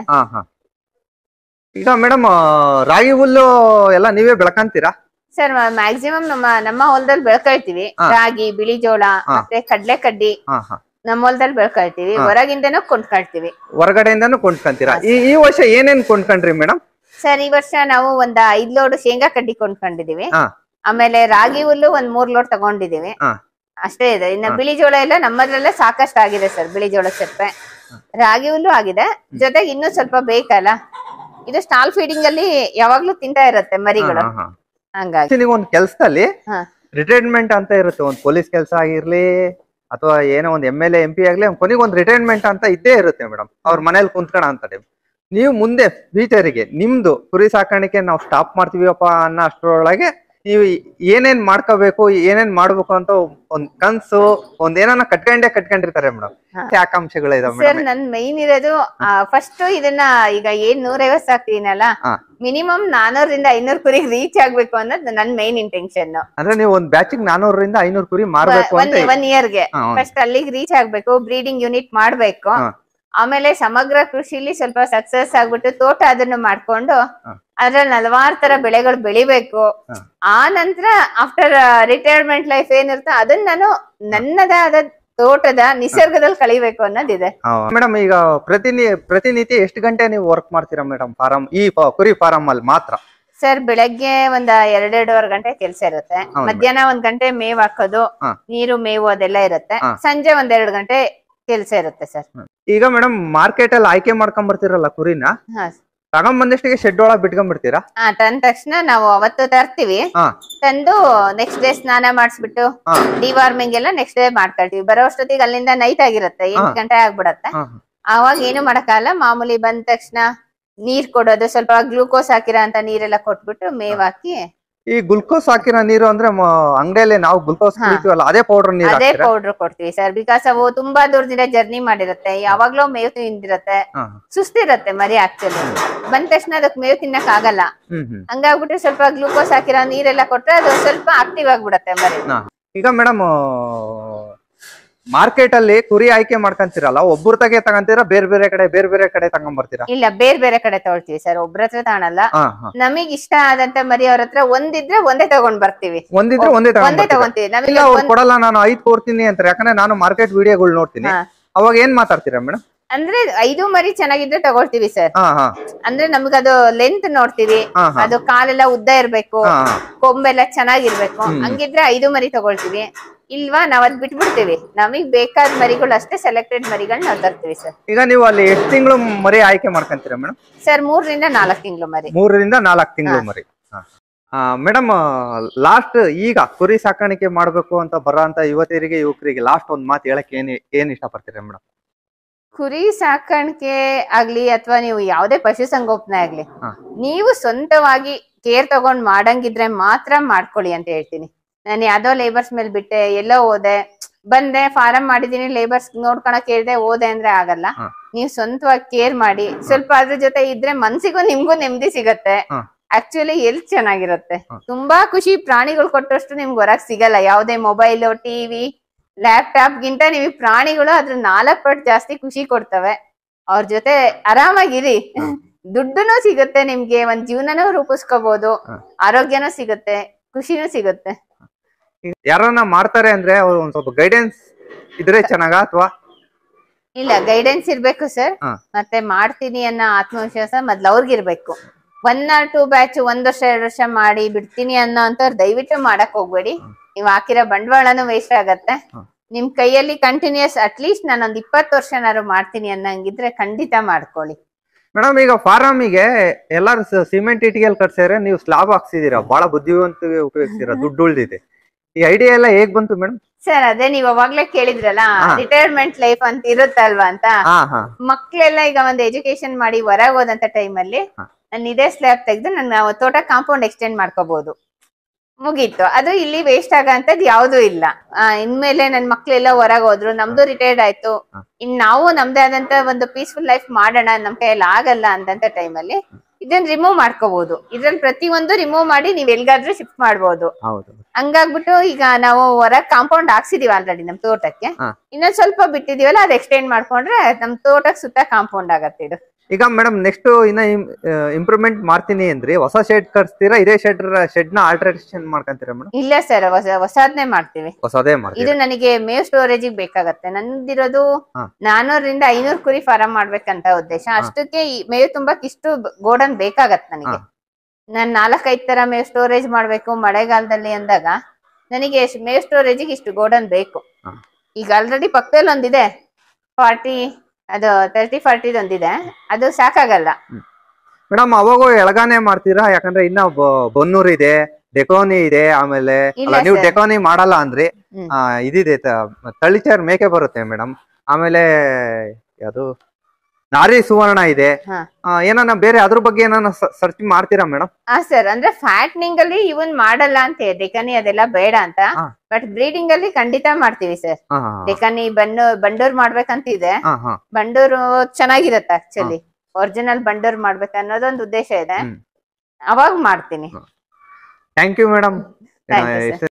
ಈಗ ಮೇಡಮ್ ರಾಗಿ ಹುಲ್ಲು ಎಲ್ಲ ನೀವೇ ಬೆಳಕಂತೀರಾ ಸರ್ ಮ್ಯಾಕ್ಸಿಮಮ್ ನಮ್ಮ ನಮ್ಮ ಹೊಲದಲ್ಲಿ ಬೆಳ್ಕೊಳ್ತೀವಿ ರಾಗಿ ಬಿಳಿ ಜೋಳ ಮತ್ತೆ ಕಡ್ಲೆ ಕಡ್ಡಿ ನಮ್ಮ ಹೊಲದಲ್ಲಿ ಬೆಳ್ಕೊಳ್ತೀವಿ ಹೊರಗಿಂದನೂ ಕೊಂಡ್ಕೊಳ್ತೀವಿ ಹೊರಗಡೆಯಿಂದನೂ ಕೊಂಡ್ಕೊಂತೀರಾ ಈ ಈ ವರ್ಷ ಏನೇನ್ ಕೊಂಡ್ಕೊಂಡ್ರಿ ಮೇಡಮ್ ಸರ್ ಈ ವರ್ಷ ನಾವು ಒಂದ್ ಐದ್ ಲೋಡ್ ಶೇಂಗಾ ಕಡ್ಡಿ ಕೊಂಡ್ಕೊಂಡಿದೀವಿ ಆಮೇಲೆ ರಾಗಿ ಹುಲ್ಲು ಒಂದ್ ಮೂರ್ ಲೋಡ್ ತಗೊಂಡಿದೀವಿ ಅಷ್ಟೇ ಇದೆ ಇನ್ನ ಬಿಳಿ ಜೋಳ ಎಲ್ಲ ನಮ್ಮದ್ರಲ್ಲೇ ಸಾಕಷ್ಟು ಆಗಿದೆ ಸರ್ ಬಿಳಿ ಜೋಳ ಸೆಪ್ಪೆ ರಾಗಿ ಹುಲ್ಲು ಆಗಿದೆ ಜೊತೆಗೆ ಇನ್ನೂ ಸ್ವಲ್ಪ ಬೇಕಲ್ಲ ಇದು ಸ್ಟಾಲ್ ಫೀಡಿಂಗ್ ಅಲ್ಲಿ ಯಾವಾಗ್ಲೂ ತಿಂತಾ ಇರತ್ತೆ ಮರಿಗಳು ಹಂಗಾಗಿ ಒಂದು ಕೆಲಸದಲ್ಲಿ ರಿಟೈರ್ಮೆಂಟ್ ಅಂತ ಇರುತ್ತೆ ಒಂದು ಪೊಲೀಸ್ ಕೆಲಸ ಆಗಿರ್ಲಿ ಅಥವಾ ಏನೋ ಒಂದು ಎಮ್ ಎಲ್ ಎಂ ಪಿ ಆಗ್ಲಿ ಕೊನೆಗೆ ಒಂದು ರಿಟೈರ್ಮೆಂಟ್ ಅಂತ ಇದ್ದೇ ಇರುತ್ತೆ ಮೇಡಮ್ ಅವ್ರ ಮನೇಲಿ ಕುಂತ್ಕೋಣ ಅಂತ ನೀವು ಮುಂದೆ ಫ್ಯೂಚರಿಗೆ ನಿಮ್ದು ಕುರಿ ಸಾಕಾಣಿಕೆ ನಾವು ಸ್ಟಾಪ್ ಮಾಡ್ತೀವಿಯಪ್ಪ ಅನ್ನೋ ಅಷ್ಟರೊಳಗೆ ನೀವು ಏನೇನ್ ಮಾಡ್ಕೋಬೇಕು ಏನೇನ್ ಮಾಡ್ಬೇಕು ಅಂತ ಒಂದ್ ಕನ್ಸು ಒಂದ್ ಏನಾನ ಕಟ್ಕೊಂಡೇ ಕಟ್ಕೊಂಡಿರ್ತಾರೆ ಮೇಡಮ್ ಆಕಾಂಕ್ಷೆಗಳು ನನ್ ಮೈನ್ ಇರೋದು ಫಸ್ಟ್ ಇದನ್ನ ಈಗ ಏನ್ ನೂರೈವತ್ ಸಾಕ್ತೀನಲ್ಲ ಮಿನಿಮಮ್ ನಾನೂರಿಂದ ಐನೂರ್ ಕುರಿ ರೀಚ್ ಆಗ್ಬೇಕು ಅನ್ನೋದು ನನ್ ಮೈನ್ ಇಂಟೆನ್ಶನ್ ಅಂದ್ರೆ ನೀವು ಒಂದ್ ಬ್ಯಾಚಿಗೆ ನಾನೂರರಿಂದ ಐನೂರ್ ಕುರಿ ಮಾರ್ಬೇಕು ಒನ್ ಇಯರ್ ಗೆ ಫಸ್ಟ್ ಅಲ್ಲಿಗೆ ರೀಚ್ ಆಗ್ಬೇಕು ಬ್ರೀಡಿಂಗ್ ಯೂನಿಟ್ ಮಾಡ್ಬೇಕು ಆಮೇಲೆ ಸಮಗ್ರ ಕೃಷಿಲಿ ಸ್ವಲ್ಪ ಸಕ್ಸಸ್ ಆಗ್ಬಿಟ್ಟು ತೋಟ ಅದನ್ನು ಮಾಡ್ಕೊಂಡು ಅದ್ರಲ್ಲಿ ನಲವಾರು ತರ ಬೆಳೆಗಳು ಬೆಳಿಬೇಕು ಆ ನಂತರ ಆಫ್ಟರ್ ರಿಟೈರ್ಮೆಂಟ್ ಲೈಫ್ ಏನಿರುತ್ತೆ ಅದನ್ನ ನಾನು ನನ್ನದಾದ ತೋಟದ ನಿಸರ್ಗದಲ್ಲಿ ಕಳಿಬೇಕು ಅನ್ನೋದಿದೆ ಮೇಡಮ್ ಈಗ ಪ್ರತಿನಿ ಪ್ರತಿನಿತ್ಯ ಎಷ್ಟು ಗಂಟೆ ನೀವು ವರ್ಕ್ ಮಾಡ್ತೀರಾ ಮೇಡಮ್ ಫಾರಂ ಈ ಕುರಿ ಫಾರಂ ಅಲ್ಲಿ ಮಾತ್ರ ಸರ್ ಬೆಳಗ್ಗೆ ಒಂದ್ ಎರಡೆರಡುವರೆ ಗಂಟೆ ಕೆಲಸ ಇರುತ್ತೆ ಮಧ್ಯಾಹ್ನ ಒಂದ್ ಗಂಟೆ ಮೇವ್ ಹಾಕೋದು ನೀರು ಮೇವು ಅದೆಲ್ಲ ಇರುತ್ತೆ ಸಂಜೆ ಒಂದೆರಡು ಗಂಟೆ ಕೆಲಸ ಇರುತ್ತೆ ಸರ್ ಈಗ ಮೇಡಮ್ ಮಾರ್ಕೆಟ್ ಅಲ್ಲಿ ಆಯ್ಕೆ ಮಾಡ್ಕೊಂಡ್ ಬರ್ತೀರಲ್ಲ ಕುರಿನ ಹಾ ತಗೊಂಡ್ ಬಂದಷ್ಟಿಗೆ ಶೆಡ್ ಒಳಗ್ ಬಿಟ್ಕೊಂಡ್ಬಿಡ್ತೀರಾ ತಂದ ತಕ್ಷಣ ನಾವು ಅವತ್ತು ತರ್ತೀವಿ ತಂದು ನೆಕ್ಸ್ಟ್ ಡೇ ಸ್ನಾನ ಮಾಡಿಸ್ಬಿಟ್ಟು ಡಿವಾರ್ಮಿಂಗ್ ಎಲ್ಲ ನೆಕ್ಸ್ಟ್ ಡೇ ಮಾಡ್ಕೊಳ್ತೀವಿ ಬರೋಷ್ಟೊತ್ತಿಗೆ ಬರೋ ಅಷ್ಟೊತ್ತಿಗೆ ಅಲ್ಲಿಂದ ನೈಟ್ ಆಗಿರುತ್ತೆ ಎಂಟು ಗಂಟೆ ಆಗ್ಬಿಡತ್ತೆ ಅವಾಗ ಏನು ಮಾಡಕ್ಕಾಗಲ್ಲ ಮಾಮೂಲಿ ಬಂದ ತಕ್ಷಣ ನೀರ್ ಕೊಡೋದು ಸ್ವಲ್ಪ ಗ್ಲೂಕೋಸ್ ಹಾಕಿರೋ ಅಂತ ನೀರೆಲ್ಲ ಕೊಟ್ಬಿಟ್ಟು ಮೇವ್ ಹಾಕಿ ಈ ಗ್ಲುಕೋಸ್ ಹಾಕಿರೋ ನೀರು ಅಂದ್ರೆ ಅಂಗಡಿಯಲ್ಲಿ ನಾವು ಗ್ಲುಕೋಸ್ ಅದೇ ಪೌಡರ್ ನೀರು ಅದೇ ಪೌಡರ್ ಕೊಡ್ತೀವಿ ಸರ್ ಬಿಕಾಸ್ ಅವು ತುಂಬಾ ದೂರದಿಂದ ಜರ್ನಿ ಮಾಡಿರತ್ತೆ ಯಾವಾಗ್ಲೂ ಮೇವು ತಿಂದಿರತ್ತೆ ಸುಸ್ತಿರತ್ತೆ ಮರಿ ಆಕ್ಚುಲಿ ಬಂದ ತಕ್ಷಣ ಅದಕ್ಕೆ ಮೇವು ತಿನ್ನಕ್ ಆಗಲ್ಲ ಹಂಗಾಗ್ಬಿಟ್ಟು ಸ್ವಲ್ಪ ಗ್ಲುಕೋಸ್ ಹಾಕಿರೋ ನೀರೆಲ್ಲ ಕೊಟ್ರೆ ಅದು ಸ್ವಲ್ಪ ಆಕ್ಟಿವ್ ಆಗ್ಬಿಡತ್ತೆ ಮರಿ ಈಗ ಮೇಡಮ್ ಮಾರ್ಕೆಟ್ ಅಲ್ಲಿ ಕುರಿ ಆಯ್ಕೆ ಮಾಡ್ಕೊಂತೀರಲ್ಲ ಒಬ್ಬರ ತಗೆ ತಗೊಂತೀರಾ ಬೇರೆ ಬೇರೆ ಕಡೆ ಬೇರೆ ಬೇರೆ ಕಡೆ ತಗೊಂಡ್ಬರ್ತೀರಾ ಇಲ್ಲ ಬೇರೆ ಬೇರೆ ಕಡೆ ತಗೊಳ್ತೀವಿ ಸರ್ ಒಬ್ರ ಹತ್ರ ತಗೊಳ್ಳಲ್ಲ ನಮಗ್ ಇಷ್ಟ ಆದಂತ ಮರಿ ಅವ್ರ ಹತ್ರ ಒಂದಿದ್ರೆ ಒಂದೇ ತಗೊಂಡ್ ಬರ್ತೀವಿ ಒಂದಿದ್ರೆ ಒಂದೇ ಒಂದೇ ತಗೊಂತೀವಿ ಕೊಡಲ್ಲ ನಾನು ಐದ್ ಕೊಡ್ತೀನಿ ಅಂತ ಯಾಕಂದ್ರೆ ನಾನು ಮಾರ್ಕೆಟ್ ವಿಡಿಯೋಗಳು ನೋಡ್ತೀನಿ ಅವಾಗ ಏನ್ ಮಾತಾಡ್ತೀರಾ ಮೇಡಮ್ ಅಂದ್ರೆ ಐದು ಮರಿ ಚೆನ್ನಾಗಿದ್ರೆ ತಗೊಳ್ತೀವಿ ಸರ್ ಅಂದ್ರೆ ನಮ್ಗೆ ಅದು ಲೆಂತ್ ನೋಡ್ತೀವಿ ಅದು ಕಾಲೆಲ್ಲ ಉದ್ದ ಇರ್ಬೇಕು ಕೊಂಬೆಲ್ಲ ಚೆನ್ನಾಗಿರ್ಬೇಕು ಹಂಗಿದ್ರೆ ಐದು ಮರಿ ತಗೊಳ್ತೀವಿ ಇಲ್ವಾ ನಾವ್ ಅದ್ ಬಿಟ್ಬಿಡ್ತೀವಿ ನಮಗ್ ಬೇಕಾದ ಮರಿಗಳು ಅಷ್ಟೇ ಸೆಲೆಕ್ಟೆಡ್ ಮರಿಗಳನ್ನ ನಾವು ತರ್ತೀವಿ ಸರ್ ಈಗ ನೀವು ಅಲ್ಲಿ ಎಷ್ಟು ತಿಂಗಳು ಮರಿ ಆಯ್ಕೆ ಮಾಡ್ಕೊಂತೀರಾ ಮೇಡಮ್ ಸರ್ ಮೂರರಿಂದ ನಾಲ್ಕು ತಿಂಗಳು ಮರಿ ಮೂರರಿಂದ ನಾಲ್ಕು ತಿಂಗಳು ಮರಿ ಮೇಡಮ್ ಲಾಸ್ಟ್ ಈಗ ಕುರಿ ಸಾಕಾಣಿಕೆ ಮಾಡ್ಬೇಕು ಅಂತ ಬರೋಂತ ಯುವತಿಯರಿಗೆ ಯುವಕರಿಗೆ ಲಾಸ್ಟ್ ಒಂದ್ ಮಾತು ಹೇಳಕ್ ಏನ್ ಏನ್ ಪಡ್ತೀರಾ ಮೇಡಮ್ ಕುರಿ ಸಾಕಾಣಿಕೆ ಆಗ್ಲಿ ಅಥವಾ ನೀವು ಯಾವುದೇ ಪಶುಸಂಗೋಪನೆ ಆಗ್ಲಿ ನೀವು ಸ್ವಂತವಾಗಿ ಕೇರ್ ತಗೊಂಡ್ ಮಾಡಂಗಿದ್ರೆ ಮಾತ್ರ ಮಾಡ್ಕೊಳ್ಳಿ ಅಂತ ಹೇಳ್ತೀನಿ ನಾನು ಯಾವ್ದೋ ಲೇಬರ್ಸ್ ಮೇಲೆ ಬಿಟ್ಟೆ ಎಲ್ಲೋ ಹೋದೆ ಬಂದೆ ಫಾರಂ ಮಾಡಿದೀನಿ ಲೇಬರ್ಸ್ ನೋಡ್ಕೊಳಕ್ ಹೇಳ್ದೆ ಓದೆ ಅಂದ್ರೆ ಆಗಲ್ಲ ನೀವು ಸ್ವಂತವಾಗಿ ಕೇರ್ ಮಾಡಿ ಸ್ವಲ್ಪ ಅದ್ರ ಜೊತೆ ಇದ್ರೆ ಮನ್ಸಿಗೂ ನಿಮ್ಗೂ ನೆಮ್ಮದಿ ಸಿಗತ್ತೆ ಆಕ್ಚುಲಿ ಎಲ್ ಚೆನ್ನಾಗಿರುತ್ತೆ ತುಂಬಾ ಖುಷಿ ಪ್ರಾಣಿಗಳು ಕೊಟ್ಟಷ್ಟು ನಿಮ್ಗೆ ಹೊರಗ್ ಸಿಗಲ್ಲ ಯಾವ್ದೇ ಮೊಬೈಲ್ ಟಿವಿ ಲ್ಯಾಪ್ಟಾಪ್ ಗಿಂತ ನೀವು ಪ್ರಾಣಿಗಳು ಅದ್ರ ನಾಲ್ಕ್ ಪಟ್ಟು ಜಾಸ್ತಿ ಖುಷಿ ಕೊಡ್ತವೆ ಅವ್ರ ಜೊತೆ ಆರಾಮಾಗಿರಿ ದುಡ್ಡುನು ಸಿಗುತ್ತೆ ನಿಮ್ಗೆ ಒಂದ್ ಜೀವನನೂ ರೂಪಿಸ್ಕೋಬಹುದು ಆರೋಗ್ಯನೂ ಸಿಗುತ್ತೆ ಖುಷಿನೂ ಸಿಗುತ್ತೆ ಯಾರನ್ನ ಮಾಡ್ತಾರೆ ಅಂದ್ರೆ ಅವ್ರು ಒಂದ್ ಸ್ವಲ್ಪ ಗೈಡೆನ್ಸ್ ಇದ್ರೆ ಚೆನ್ನಾಗ ಅಥವಾ ಇಲ್ಲ ಗೈಡೆನ್ಸ್ ಇರ್ಬೇಕು ಸರ್ ಮತ್ತೆ ಮಾಡ್ತೀನಿ ಅನ್ನೋ ಆತ್ಮವಿಶ್ವಾಸ ಅವ್ರಿಗೆ ಇರ್ಬೇಕು ಒನ್ ಆರ್ ಟೂ ಬ್ಯಾಚ್ ಒಂದ್ ವರ್ಷ ಎರಡ್ ವರ್ಷ ಮಾಡಿ ಬಿಡ್ತೀನಿ ಅನ್ನೋ ಅಂತವ್ರು ದಯವಿಟ್ಟು ಮಾಡಕ್ ಹೋಗ್ಬೇಡಿ ನೀವ್ ಹಾಕಿರೋ ಬಂಡವಾಳನೂ ವೇಸ್ಟ್ ಆಗತ್ತೆ ನಿಮ್ ಕೈಯಲ್ಲಿ ಕಂಟಿನ್ಯೂಸ್ ಅಟ್ಲೀಸ್ಟ್ ಒಂದ್ ಇಪ್ಪತ್ತು ವರ್ಷ ಮಾಡ್ತೀನಿ ಅನ್ನಂಗಿದ್ರೆ ಖಂಡಿತ ಮಾಡ್ಕೊಳ್ಳಿ ಮೇಡಮ್ ಈಗ ಫಾರ್ಮ್ಗೆ ಎಲ್ಲಾರು ಸಿಮೆಂಟ್ ಇಟಿಗೆಲ್ ಕಟ್ಸಿದ್ರೆ ನೀವು ಸ್ಲಾಬ್ ಹಾಕ್ಸಿದೀರಾ ಬಹಳ ಬುದ್ಧಿವಂತ ಉಪಯೋಗಿಸ್ತೀರಾ ದುಡ್ಡು ಉಳ್ದಿದೆ ಈ ಐಡಿಯಾ ಎಲ್ಲ ಹೇಗ್ ಬಂತು ಮೇಡಮ್ ಸರ್ ಅದೇ ನೀವು ಅವಾಗ್ಲೇ ಕೇಳಿದ್ರಲ್ಲ ರಿಟೈರ್ಮೆಂಟ್ ಲೈಫ್ ಅಂತ ಇರುತ್ತಲ್ವಾ ಅಂತ ಮಕ್ಳೆಲ್ಲ ಈಗ ಒಂದ್ ಎಜುಕೇಶನ್ ಮಾಡಿ ಹೊರಗೆ ಹೋದಂತ ಟೈಮ್ ಅಲ್ಲಿ ನಾನು ಇದೇ ಸ್ಲ್ಯಾಬ್ ತೆಗೆದು ನನ್ನ ತೋಟ ಕಾಂಪೌಂಡ್ ಎಕ್ಸ್ಟೆಂಡ್ ಮಾಡ್ಕೋಬಹುದು ಮುಗೀತು ಅದು ಇಲ್ಲಿ ವೇಸ್ಟ್ ಆಗಂತದ್ ಯಾವ್ದು ಇಲ್ಲ ಇನ್ಮೇಲೆ ನನ್ ಮಕ್ಳೆಲ್ಲ ಹೊರಗ್ ಹೋದ್ರು ನಮ್ದು ರಿಟೈರ್ಡ್ ಆಯ್ತು ಇನ್ ನಾವು ನಮ್ದೇ ಆದಂತ ಒಂದು ಪೀಸ್ಫುಲ್ ಲೈಫ್ ಮಾಡೋಣ ನಮ್ ಕೈಯಲ್ಲಿ ಆಗಲ್ಲ ಅಂತಂತ ಟೈಮ್ ಅಲ್ಲಿ ಇದನ್ನ ರಿಮೂವ್ ಮಾಡ್ಕೋಬಹುದು ಇದ್ರಲ್ಲಿ ಪ್ರತಿ ಒಂದು ರಿಮೂವ್ ಮಾಡಿ ನೀವ್ ಎಲ್ಗಾದ್ರೂ ಶಿಫ್ಟ್ ಮಾಡಬಹುದು ಹಂಗಾಗ್ಬಿಟ್ಟು ಈಗ ನಾವು ಹೊರ ಕಾಂಪೌಂಡ್ ಹಾಕ್ಸಿದೀವಿ ಆಲ್ರೆಡಿ ನಮ್ ತೋಟಕ್ಕೆ ಇನ್ನೊಂದ್ ಸ್ವಲ್ಪ ಬಿಟ್ಟಿದೀವಲ್ಲ ಅದ್ ಎಕ್ಸ್ಟೆಂಡ್ ಮಾಡ್ಕೊಂಡ್ರೆ ನಮ್ ತೋಟಕ್ ಸುತ್ತ ಕಾಂಪೌಂಡ್ ಆಗತ್ತೆ ಇದು ಈಗ ಮೇಡಮ್ ನೆಕ್ಸ್ಟ್ ಇನ್ನ ಇಂಪ್ರೂವ್ಮೆಂಟ್ ಮಾಡ್ತೀನಿ ಅಂದ್ರೆ ಹೊಸ ಶೆಡ್ ಕಟ್ಸ್ತೀರಾ ಇದೇ ಶೆಡ್ ಶೆಡ್ ನ ಆಲ್ಟ್ರೇಷನ್ ಮಾಡ್ಕೊಂತೀರಾ ಮೇಡಮ್ ಇಲ್ಲ ಸರ್ ಹೊಸ ಹೊಸದನ್ನೇ ಮಾಡ್ತೀವಿ ಹೊಸದೇ ಮಾಡ್ತೀವಿ ಇದು ನನಗೆ ಮೇ ಸ್ಟೋರೇಜ್ ಬೇಕಾಗತ್ತೆ ನಂದಿರೋದು ನಾನೂರರಿಂದ ಐನೂರು ಕುರಿ ಫಾರಂ ಮಾಡ್ಬೇಕಂತ ಉದ್ದೇಶ ಅಷ್ಟಕ್ಕೆ ಮೇವ್ ತುಂಬಾ ಇಷ್ಟು ಗೋಡನ್ ಬೇಕಾಗತ್ತೆ ನನಗೆ ನಾನ್ ನಾಲ್ಕೈದು ತರ ಮೇ ಸ್ಟೋರೇಜ್ ಮಾಡ್ಬೇಕು ಮಳೆಗಾಲದಲ್ಲಿ ಅಂದಾಗ ನನಗೆ ಮೇ ಸ್ಟೋರೇಜ್ ಇಷ್ಟು ಗೋಡನ್ ಬೇಕು ಈಗ ಆಲ್ರೆಡಿ ಪಕ್ಕದಲ್ಲಿ ಒಂದಿದೆ ಫಾರ್ಟಿ ಅದು ತರ್ಟಿ ಫಾರ್ಟಿದ್ ಒಂದಿದೆ ಅದು ಸಾಕಾಗಲ್ಲ ಮೇಡಮ್ ಅವಾಗ ಎಳಗಾನೆ ಮಾಡ್ತೀರಾ ಯಾಕಂದ್ರೆ ಇನ್ನ ಬೊನ್ನೂರ್ ಇದೆ ಡೆಕೋನಿ ಇದೆ ಆಮೇಲೆ ನೀವು ಡೆಕೋನಿ ಮಾಡಲ್ಲ ಅಂದ್ರಿ ಇದಿದೆ ತಳಿಚಾರ್ ಮೇಕೆ ಬರುತ್ತೆ ಮೇಡಮ್ ಆಮೇಲೆ ಯಾವುದು ನಾರಿ ಸುವರ್ಣ ಇದೆ ಏನಾನ ಬೇರೆ ಅದ್ರ ಬಗ್ಗೆ ಏನಾನ ಸರ್ಚ್ ಮಾಡ್ತೀರಾ ಮೇಡಮ್ ಹಾ ಸರ್ ಅಂದ್ರೆ ಫ್ಯಾಟ್ನಿಂಗ್ ಅಲ್ಲಿ ಇವನ್ ಮಾಡಲ್ಲ ಅಂತ ಡೆಕನಿ ಅದೆಲ್ಲ ಬೇಡ ಅಂತ ಬಟ್ ಬ್ರೀಡಿಂಗ್ ಅಲ್ಲಿ ಖಂಡಿತ ಮಾಡ್ತೀವಿ ಸರ್ ಡೆಕನಿ ಬನ್ನು ಬಂಡೂರ್ ಮಾಡ್ಬೇಕಂತಿದೆ ಬಂಡೂರು ಚೆನ್ನಾಗಿರತ್ತ ಆಕ್ಚುಲಿ ಒರಿಜಿನಲ್ ಬಂಡೂರ್ ಮಾಡ್ಬೇಕು ಅನ್ನೋದೊಂದು ಉದ್ದೇಶ ಇದೆ ಅವಾಗ ಮಾಡ್ತೀನಿ ಥ್ಯಾಂಕ್ ಯು ಮೇಡಮ್